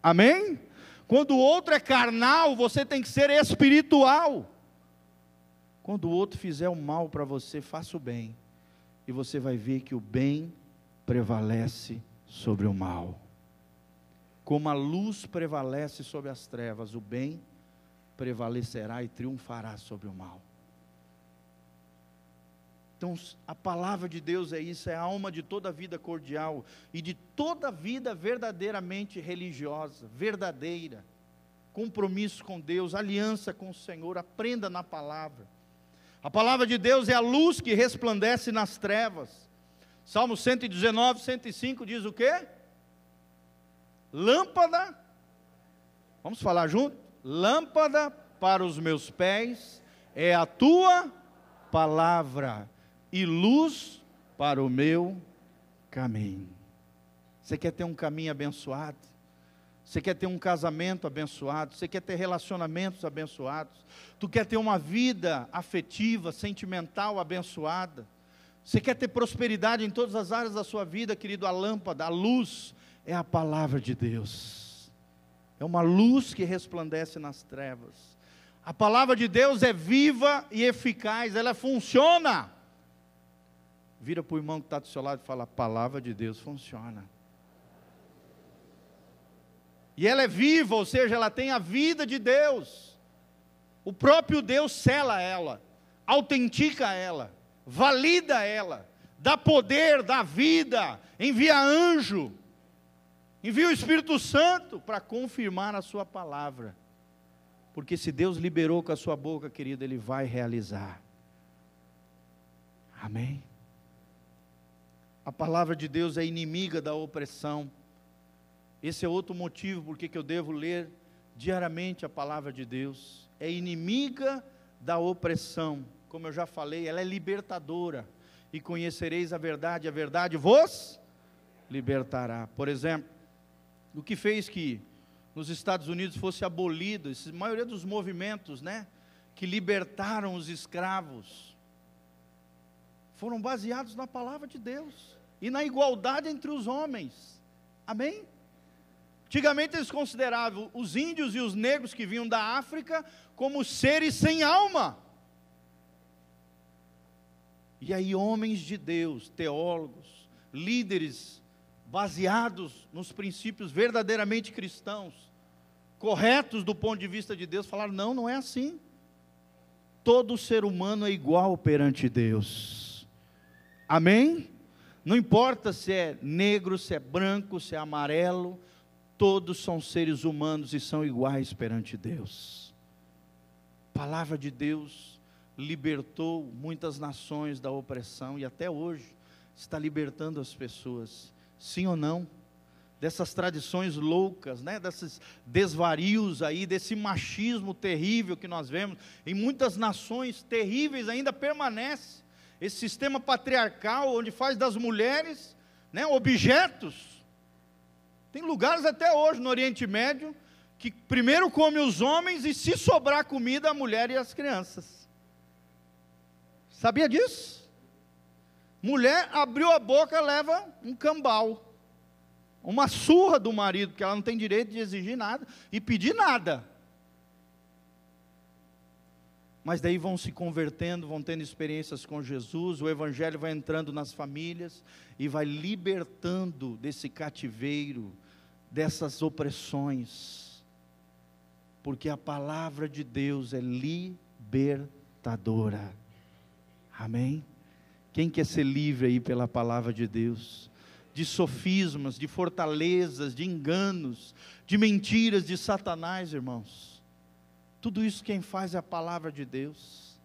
Amém? Quando o outro é carnal, você tem que ser espiritual. Quando o outro fizer o mal para você, faça o bem. E você vai ver que o bem prevalece sobre o mal. Como a luz prevalece sobre as trevas, o bem prevalecerá e triunfará sobre o mal. Então, a palavra de Deus é isso, é a alma de toda vida cordial e de toda vida verdadeiramente religiosa, verdadeira. Compromisso com Deus, aliança com o Senhor, aprenda na palavra. A palavra de Deus é a luz que resplandece nas trevas. Salmo 119, 105 diz o quê? Lâmpada, vamos falar junto? Lâmpada para os meus pés é a tua palavra e luz para o meu caminho. Você quer ter um caminho abençoado? Você quer ter um casamento abençoado? Você quer ter relacionamentos abençoados? Tu quer ter uma vida afetiva, sentimental abençoada? Você quer ter prosperidade em todas as áreas da sua vida, querido? A lâmpada, a luz é a palavra de Deus. É uma luz que resplandece nas trevas. A palavra de Deus é viva e eficaz, ela funciona. Vira para o irmão que está do seu lado e fala: a palavra de Deus funciona. E ela é viva, ou seja, ela tem a vida de Deus. O próprio Deus sela ela, autentica ela, valida ela, dá poder, dá vida, envia anjo, envia o Espírito Santo para confirmar a sua palavra. Porque se Deus liberou com a sua boca, querido, ele vai realizar. Amém. A palavra de Deus é inimiga da opressão. Esse é outro motivo porque que eu devo ler diariamente a palavra de Deus. É inimiga da opressão. Como eu já falei, ela é libertadora. E conhecereis a verdade, a verdade vos libertará. Por exemplo, o que fez que nos Estados Unidos fosse abolido, a maioria dos movimentos, né, que libertaram os escravos, foram baseados na palavra de Deus e na igualdade entre os homens. Amém? Antigamente eles consideravam os índios e os negros que vinham da África como seres sem alma. E aí, homens de Deus, teólogos, líderes baseados nos princípios verdadeiramente cristãos, corretos do ponto de vista de Deus, falaram: não, não é assim. Todo ser humano é igual perante Deus. Amém? Não importa se é negro, se é branco, se é amarelo, todos são seres humanos e são iguais perante Deus. A palavra de Deus libertou muitas nações da opressão e até hoje está libertando as pessoas, sim ou não? Dessas tradições loucas, né? desses desvarios aí, desse machismo terrível que nós vemos em muitas nações terríveis ainda permanece esse sistema patriarcal onde faz das mulheres né, objetos. Tem lugares até hoje no Oriente Médio que primeiro come os homens e se sobrar comida a mulher e as crianças. Sabia disso? Mulher abriu a boca, leva um cambal. Uma surra do marido, que ela não tem direito de exigir nada e pedir nada mas daí vão se convertendo, vão tendo experiências com Jesus, o Evangelho vai entrando nas famílias e vai libertando desse cativeiro, dessas opressões, porque a palavra de Deus é libertadora. Amém? Quem quer ser livre aí pela palavra de Deus? de sofismas, de fortalezas, de enganos, de mentiras de Satanás, irmãos. Tudo isso quem faz é a palavra de Deus.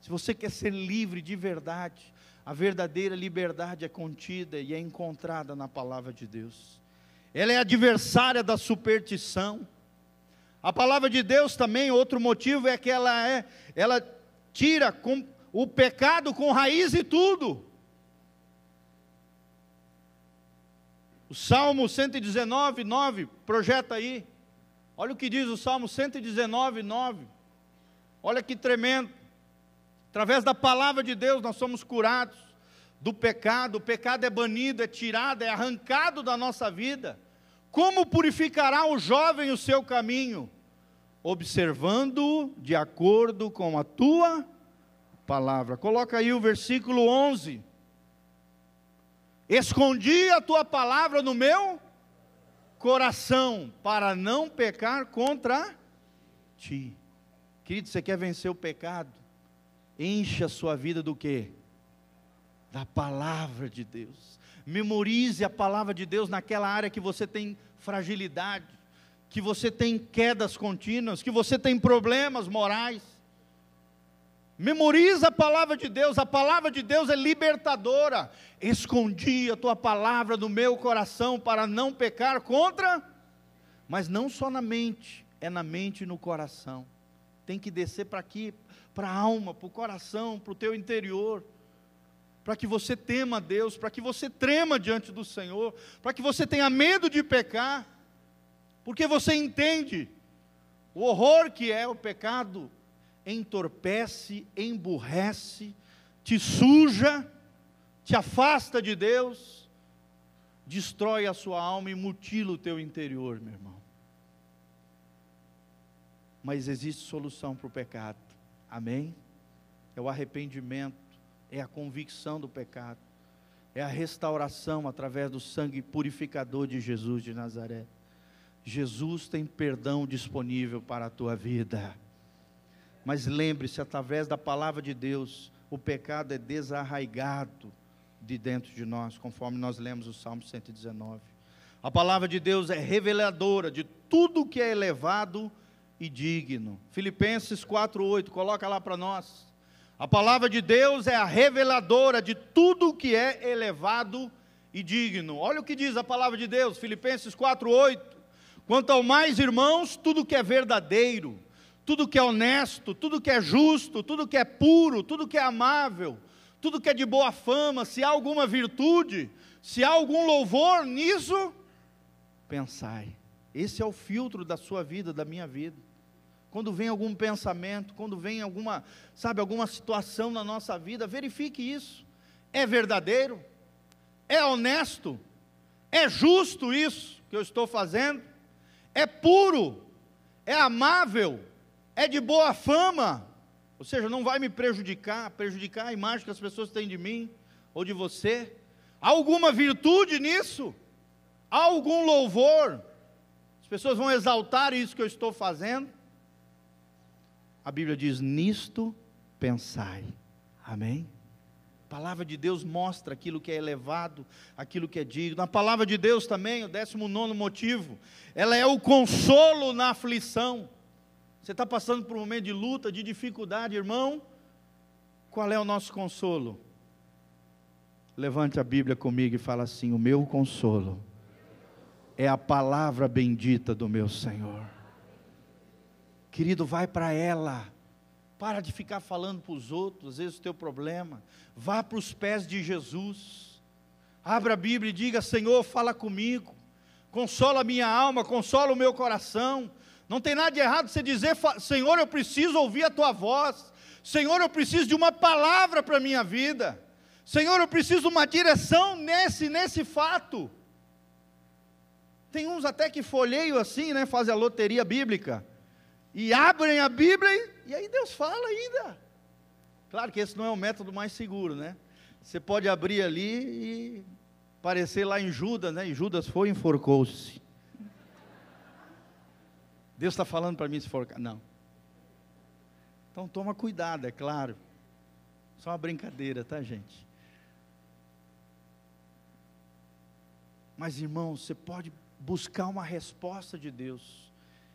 Se você quer ser livre de verdade, a verdadeira liberdade é contida e é encontrada na palavra de Deus. Ela é adversária da superstição. A palavra de Deus também, outro motivo é que ela é, ela tira com, o pecado com raiz e tudo. O Salmo 119, 9, projeta aí. Olha o que diz o Salmo 119, 9. Olha que tremendo. Através da palavra de Deus nós somos curados do pecado. O pecado é banido, é tirado, é arrancado da nossa vida. Como purificará o jovem o seu caminho? Observando de acordo com a tua palavra. Coloca aí o versículo 11. Escondi a tua palavra no meu coração para não pecar contra ti. Querido, você quer vencer o pecado? Encha a sua vida do que? Da palavra de Deus. Memorize a palavra de Deus naquela área que você tem fragilidade, que você tem quedas contínuas, que você tem problemas morais Memoriza a palavra de Deus, a palavra de Deus é libertadora. Escondi a tua palavra no meu coração para não pecar contra, mas não só na mente, é na mente e no coração. Tem que descer para aqui, para a alma, para o coração, para o teu interior, para que você tema a Deus, para que você trema diante do Senhor, para que você tenha medo de pecar, porque você entende o horror que é o pecado entorpece, emburrece, te suja, te afasta de Deus, destrói a sua alma e mutila o teu interior, meu irmão. Mas existe solução para o pecado, amém? É o arrependimento, é a convicção do pecado, é a restauração através do sangue purificador de Jesus de Nazaré. Jesus tem perdão disponível para a tua vida. Mas lembre-se, através da palavra de Deus, o pecado é desarraigado de dentro de nós, conforme nós lemos o Salmo 119. A palavra de Deus é reveladora de tudo que é elevado e digno. Filipenses 4:8, coloca lá para nós. A palavra de Deus é a reveladora de tudo que é elevado e digno. Olha o que diz a palavra de Deus, Filipenses 4:8. Quanto ao mais, irmãos, tudo que é verdadeiro, tudo que é honesto, tudo que é justo, tudo que é puro, tudo que é amável, tudo que é de boa fama, se há alguma virtude, se há algum louvor nisso, pensai. Esse é o filtro da sua vida, da minha vida. Quando vem algum pensamento, quando vem alguma, sabe, alguma situação na nossa vida, verifique isso. É verdadeiro? É honesto? É justo isso que eu estou fazendo? É puro? É amável? é de boa fama, ou seja, não vai me prejudicar, prejudicar a imagem que as pessoas têm de mim ou de você. Há alguma virtude nisso? Há algum louvor? As pessoas vão exaltar isso que eu estou fazendo? A Bíblia diz: nisto pensai. Amém? A palavra de Deus mostra aquilo que é elevado, aquilo que é digno. Na palavra de Deus também, o décimo nono motivo, ela é o consolo na aflição. Você está passando por um momento de luta, de dificuldade, irmão? Qual é o nosso consolo? Levante a Bíblia comigo e fala assim: O meu consolo é a palavra bendita do meu Senhor. Querido, vai para ela. Para de ficar falando para os outros, às vezes o teu problema. Vá para os pés de Jesus. Abra a Bíblia e diga: Senhor, fala comigo. Consola a minha alma, consola o meu coração. Não tem nada de errado você dizer, Senhor, eu preciso ouvir a tua voz. Senhor, eu preciso de uma palavra para a minha vida. Senhor, eu preciso de uma direção nesse, nesse fato. Tem uns até que folheiam assim, né? Fazem a loteria bíblica. E abrem a Bíblia e, e aí Deus fala ainda. Claro que esse não é o método mais seguro, né? Você pode abrir ali e parecer lá em Judas, né? E Judas foi e enforcou-se. Deus está falando para mim se for. Não. Então toma cuidado, é claro. Só uma brincadeira, tá, gente? Mas, irmão, você pode buscar uma resposta de Deus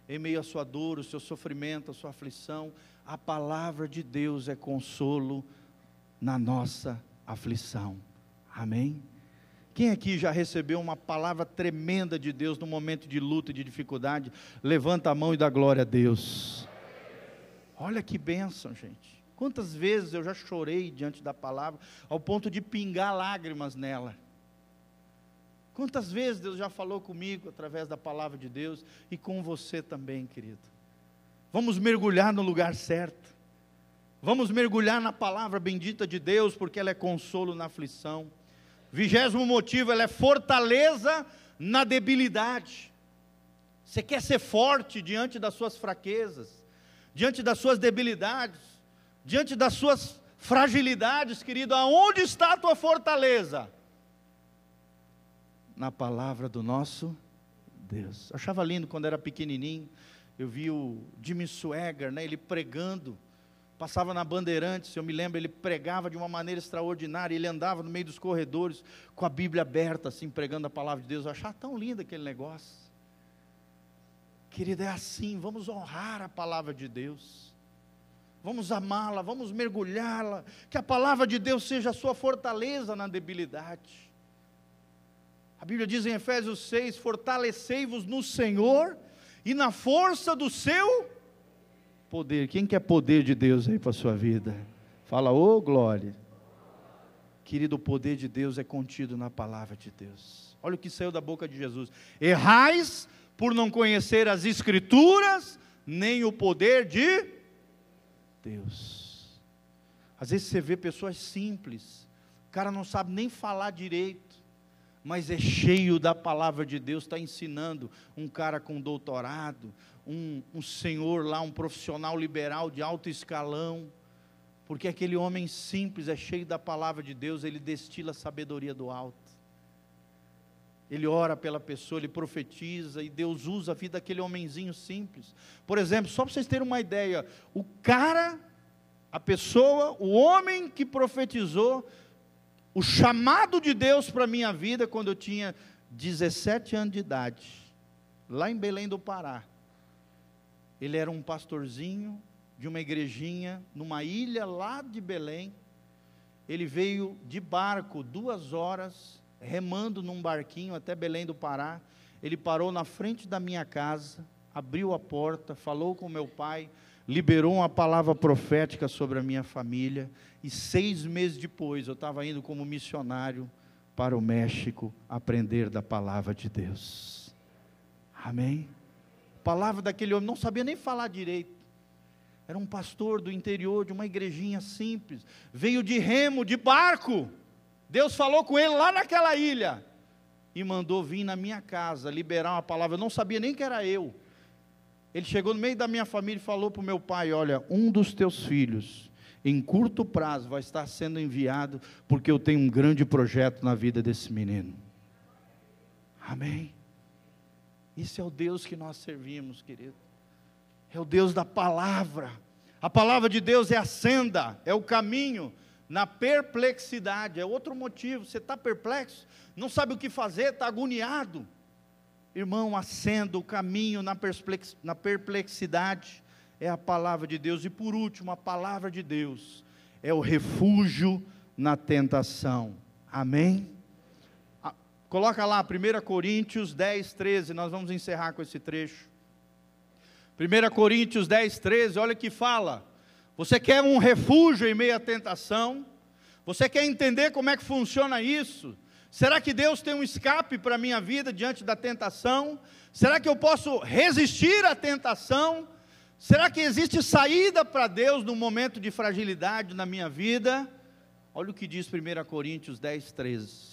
em meio à sua dor, o seu sofrimento, a sua aflição. A palavra de Deus é consolo na nossa aflição. Amém? Quem aqui já recebeu uma palavra tremenda de Deus no momento de luta e de dificuldade? Levanta a mão e dá glória a Deus. Olha que bênção, gente. Quantas vezes eu já chorei diante da palavra, ao ponto de pingar lágrimas nela. Quantas vezes Deus já falou comigo através da palavra de Deus e com você também, querido. Vamos mergulhar no lugar certo. Vamos mergulhar na palavra bendita de Deus, porque ela é consolo na aflição Vigésimo motivo, ela é fortaleza na debilidade. Você quer ser forte diante das suas fraquezas, diante das suas debilidades, diante das suas fragilidades, querido. Aonde está a tua fortaleza? Na palavra do nosso Deus. Achava lindo quando era pequenininho. Eu vi o Jimmy Swagger, né, ele pregando passava na Bandeirantes, eu me lembro, ele pregava de uma maneira extraordinária, ele andava no meio dos corredores com a Bíblia aberta, assim, pregando a palavra de Deus. Eu achava tão lindo aquele negócio. Querida, é assim, vamos honrar a palavra de Deus. Vamos amá-la, vamos mergulhá-la, que a palavra de Deus seja a sua fortaleza na debilidade. A Bíblia diz em Efésios 6: Fortalecei-vos no Senhor e na força do seu Poder. Quem quer poder de Deus aí para a sua vida? Fala, ô oh, glória. Querido, o poder de Deus é contido na palavra de Deus. Olha o que saiu da boca de Jesus. Errais por não conhecer as Escrituras, nem o poder de Deus. Às vezes você vê pessoas simples, o cara não sabe nem falar direito, mas é cheio da palavra de Deus, está ensinando um cara com doutorado, um, um senhor lá, um profissional liberal de alto escalão, porque aquele homem simples é cheio da palavra de Deus, ele destila a sabedoria do alto. Ele ora pela pessoa, ele profetiza e Deus usa a vida daquele homenzinho simples. Por exemplo, só para vocês terem uma ideia, o cara, a pessoa, o homem que profetizou o chamado de Deus para a minha vida quando eu tinha 17 anos de idade, lá em Belém do Pará. Ele era um pastorzinho de uma igrejinha numa ilha lá de Belém. Ele veio de barco duas horas, remando num barquinho até Belém do Pará. Ele parou na frente da minha casa, abriu a porta, falou com meu pai, liberou uma palavra profética sobre a minha família. E seis meses depois, eu estava indo como missionário para o México aprender da palavra de Deus. Amém? palavra daquele homem, não sabia nem falar direito. Era um pastor do interior de uma igrejinha simples. Veio de remo, de barco. Deus falou com ele lá naquela ilha. E mandou vir na minha casa liberar uma palavra. Eu não sabia nem que era eu. Ele chegou no meio da minha família e falou para o meu pai: Olha, um dos teus filhos, em curto prazo, vai estar sendo enviado, porque eu tenho um grande projeto na vida desse menino. Amém. Isso é o Deus que nós servimos, querido. É o Deus da palavra. A palavra de Deus é a senda, é o caminho na perplexidade. É outro motivo. Você está perplexo, não sabe o que fazer, está agoniado. Irmão, a senda, o caminho na perplexidade é a palavra de Deus. E por último, a palavra de Deus é o refúgio na tentação. Amém? Coloca lá 1 Coríntios 10, 13, nós vamos encerrar com esse trecho. 1 Coríntios 10, 13, olha que fala. Você quer um refúgio em meio à tentação? Você quer entender como é que funciona isso? Será que Deus tem um escape para a minha vida diante da tentação? Será que eu posso resistir à tentação? Será que existe saída para Deus no momento de fragilidade na minha vida? Olha o que diz 1 Coríntios 10, 13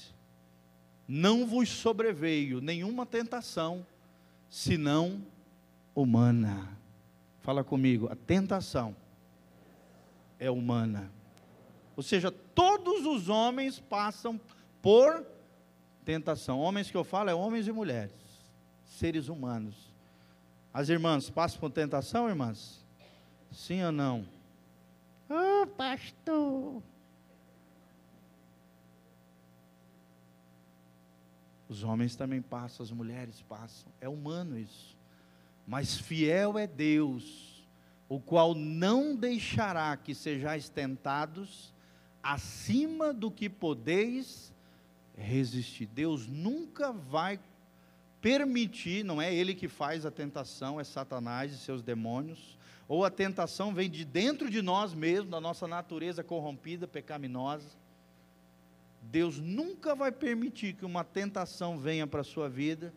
não vos sobreveio nenhuma tentação, senão humana. Fala comigo, a tentação é humana. Ou seja, todos os homens passam por tentação. Homens que eu falo é homens e mulheres, seres humanos. As irmãs passam por tentação, irmãs? Sim ou não? Ah, oh, pastor, Os homens também passam, as mulheres passam. É humano isso. Mas fiel é Deus, o qual não deixará que sejais tentados acima do que podeis resistir. Deus nunca vai permitir, não é ele que faz a tentação, é Satanás e seus demônios, ou a tentação vem de dentro de nós mesmos, da nossa natureza corrompida, pecaminosa. Deus nunca vai permitir que uma tentação venha para a sua vida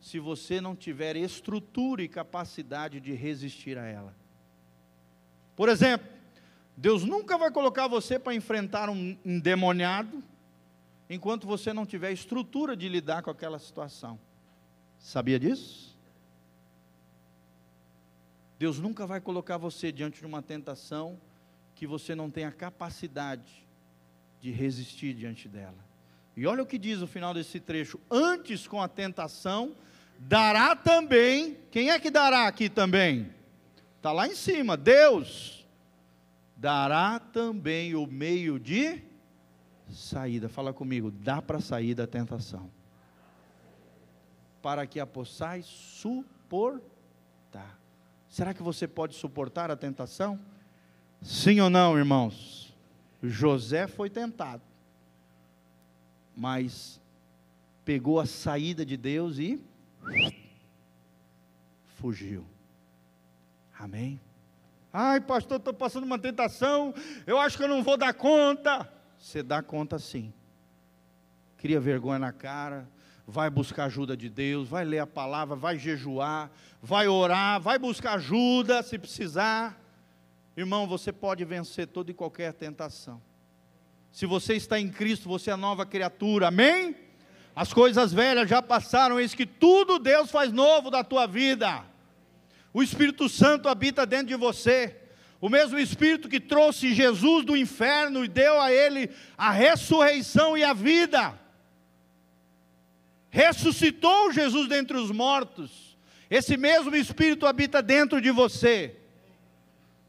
se você não tiver estrutura e capacidade de resistir a ela. Por exemplo, Deus nunca vai colocar você para enfrentar um endemoniado enquanto você não tiver estrutura de lidar com aquela situação. Sabia disso? Deus nunca vai colocar você diante de uma tentação que você não tenha capacidade de resistir diante dela. E olha o que diz o final desse trecho: antes com a tentação, dará também. Quem é que dará aqui também? Está lá em cima, Deus dará também o meio de saída. Fala comigo, dá para sair da tentação. Para que a possais suportar. Será que você pode suportar a tentação? Sim ou não, irmãos? José foi tentado, mas pegou a saída de Deus e fugiu. Amém? Ai, pastor, estou passando uma tentação, eu acho que eu não vou dar conta. Você dá conta sim. Cria vergonha na cara, vai buscar ajuda de Deus, vai ler a palavra, vai jejuar, vai orar, vai buscar ajuda se precisar. Irmão, você pode vencer toda e qualquer tentação. Se você está em Cristo, você é nova criatura. Amém? As coisas velhas já passaram, eis que tudo Deus faz novo da tua vida. O Espírito Santo habita dentro de você. O mesmo Espírito que trouxe Jesus do inferno e deu a ele a ressurreição e a vida. Ressuscitou Jesus dentre os mortos. Esse mesmo Espírito habita dentro de você.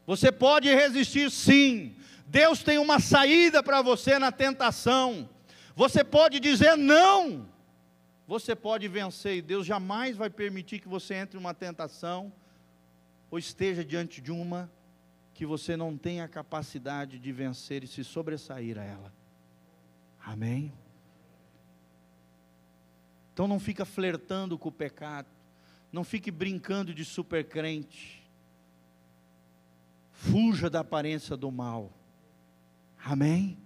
Você pode resistir sim. Deus tem uma saída para você na tentação. Você pode dizer não. Você pode vencer e Deus jamais vai permitir que você entre em uma tentação ou esteja diante de uma que você não tenha a capacidade de vencer e se sobressair a ela. Amém? Então não fica flertando com o pecado, não fique brincando de supercrente Fuja da aparência do mal. Amém?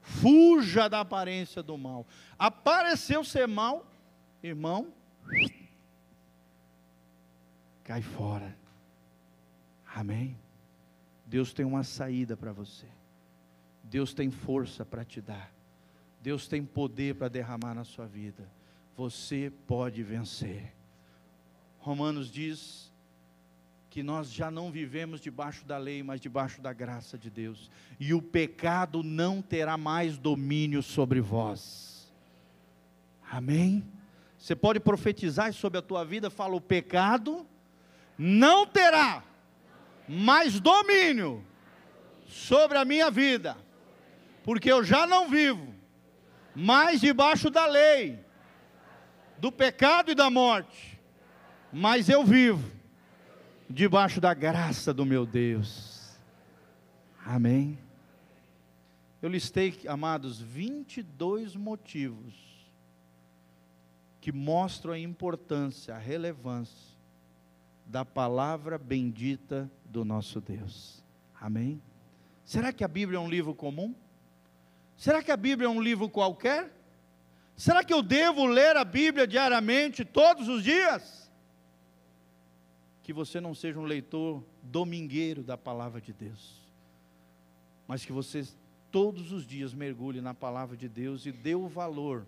Fuja da aparência do mal. Apareceu ser mal, irmão, cai fora. Amém? Deus tem uma saída para você. Deus tem força para te dar. Deus tem poder para derramar na sua vida. Você pode vencer. Romanos diz que nós já não vivemos debaixo da lei, mas debaixo da graça de Deus. E o pecado não terá mais domínio sobre vós. Amém? Você pode profetizar sobre a tua vida, fala: o pecado não terá mais domínio sobre a minha vida, porque eu já não vivo mais debaixo da lei, do pecado e da morte, mas eu vivo debaixo da graça do meu Deus. Amém. Eu listei, amados, 22 motivos que mostram a importância, a relevância da palavra bendita do nosso Deus. Amém? Será que a Bíblia é um livro comum? Será que a Bíblia é um livro qualquer? Será que eu devo ler a Bíblia diariamente, todos os dias? que você não seja um leitor domingueiro da palavra de Deus, mas que você todos os dias mergulhe na palavra de Deus e dê o valor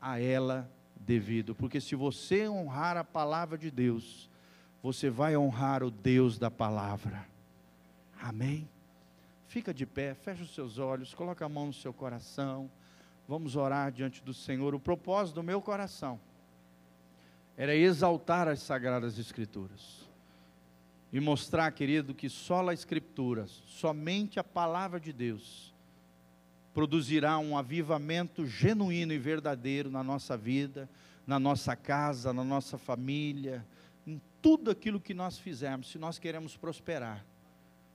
a ela devido, porque se você honrar a palavra de Deus, você vai honrar o Deus da palavra. Amém? Fica de pé, fecha os seus olhos, coloca a mão no seu coração. Vamos orar diante do Senhor. O propósito do meu coração era exaltar as sagradas escrituras e mostrar, querido, que só a Escritura, somente a palavra de Deus, produzirá um avivamento genuíno e verdadeiro na nossa vida, na nossa casa, na nossa família, em tudo aquilo que nós fizermos, se nós queremos prosperar.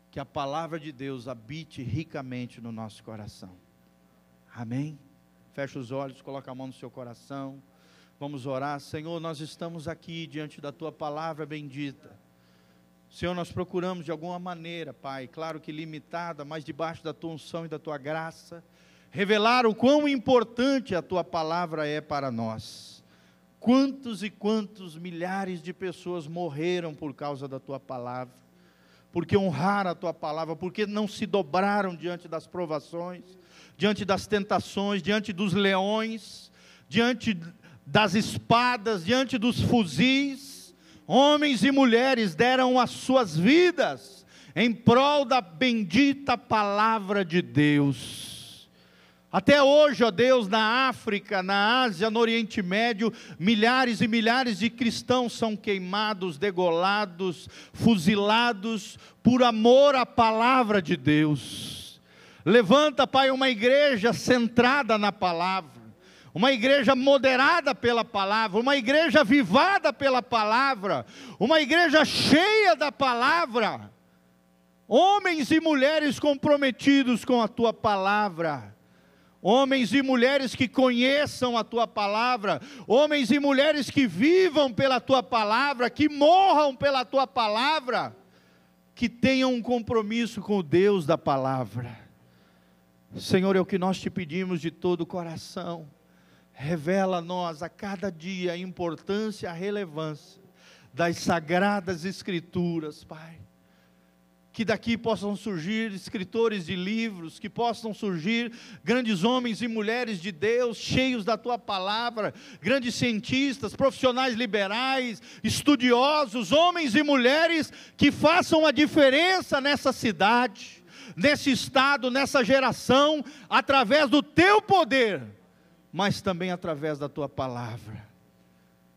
Que a palavra de Deus habite ricamente no nosso coração. Amém? Feche os olhos, coloca a mão no seu coração. Vamos orar. Senhor, nós estamos aqui diante da tua palavra bendita Senhor, nós procuramos de alguma maneira, Pai, claro que limitada, mas debaixo da tua unção e da tua graça, revelar o quão importante a tua palavra é para nós. Quantos e quantos milhares de pessoas morreram por causa da tua palavra, porque honraram a tua palavra, porque não se dobraram diante das provações, diante das tentações, diante dos leões, diante das espadas, diante dos fuzis, homens e mulheres deram as suas vidas em prol da bendita palavra de Deus. Até hoje, ó Deus, na África, na Ásia, no Oriente Médio, milhares e milhares de cristãos são queimados, degolados, fuzilados por amor à palavra de Deus. Levanta, Pai, uma igreja centrada na palavra uma igreja moderada pela palavra, uma igreja vivada pela palavra, uma igreja cheia da palavra. Homens e mulheres comprometidos com a tua palavra. Homens e mulheres que conheçam a tua palavra, homens e mulheres que vivam pela tua palavra, que morram pela tua palavra, que tenham um compromisso com o Deus da palavra. Senhor, é o que nós te pedimos de todo o coração revela a nós a cada dia a importância, a relevância das sagradas escrituras, Pai. Que daqui possam surgir escritores de livros, que possam surgir grandes homens e mulheres de Deus, cheios da tua palavra, grandes cientistas, profissionais liberais, estudiosos, homens e mulheres que façam a diferença nessa cidade, nesse estado, nessa geração, através do teu poder mas também através da tua palavra.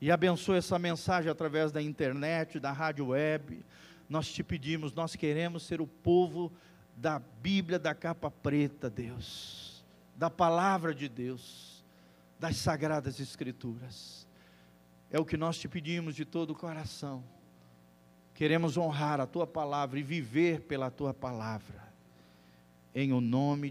E abençoa essa mensagem através da internet, da rádio web. Nós te pedimos, nós queremos ser o povo da Bíblia da capa preta, Deus, da palavra de Deus, das sagradas escrituras. É o que nós te pedimos de todo o coração. Queremos honrar a tua palavra e viver pela tua palavra. Em o nome de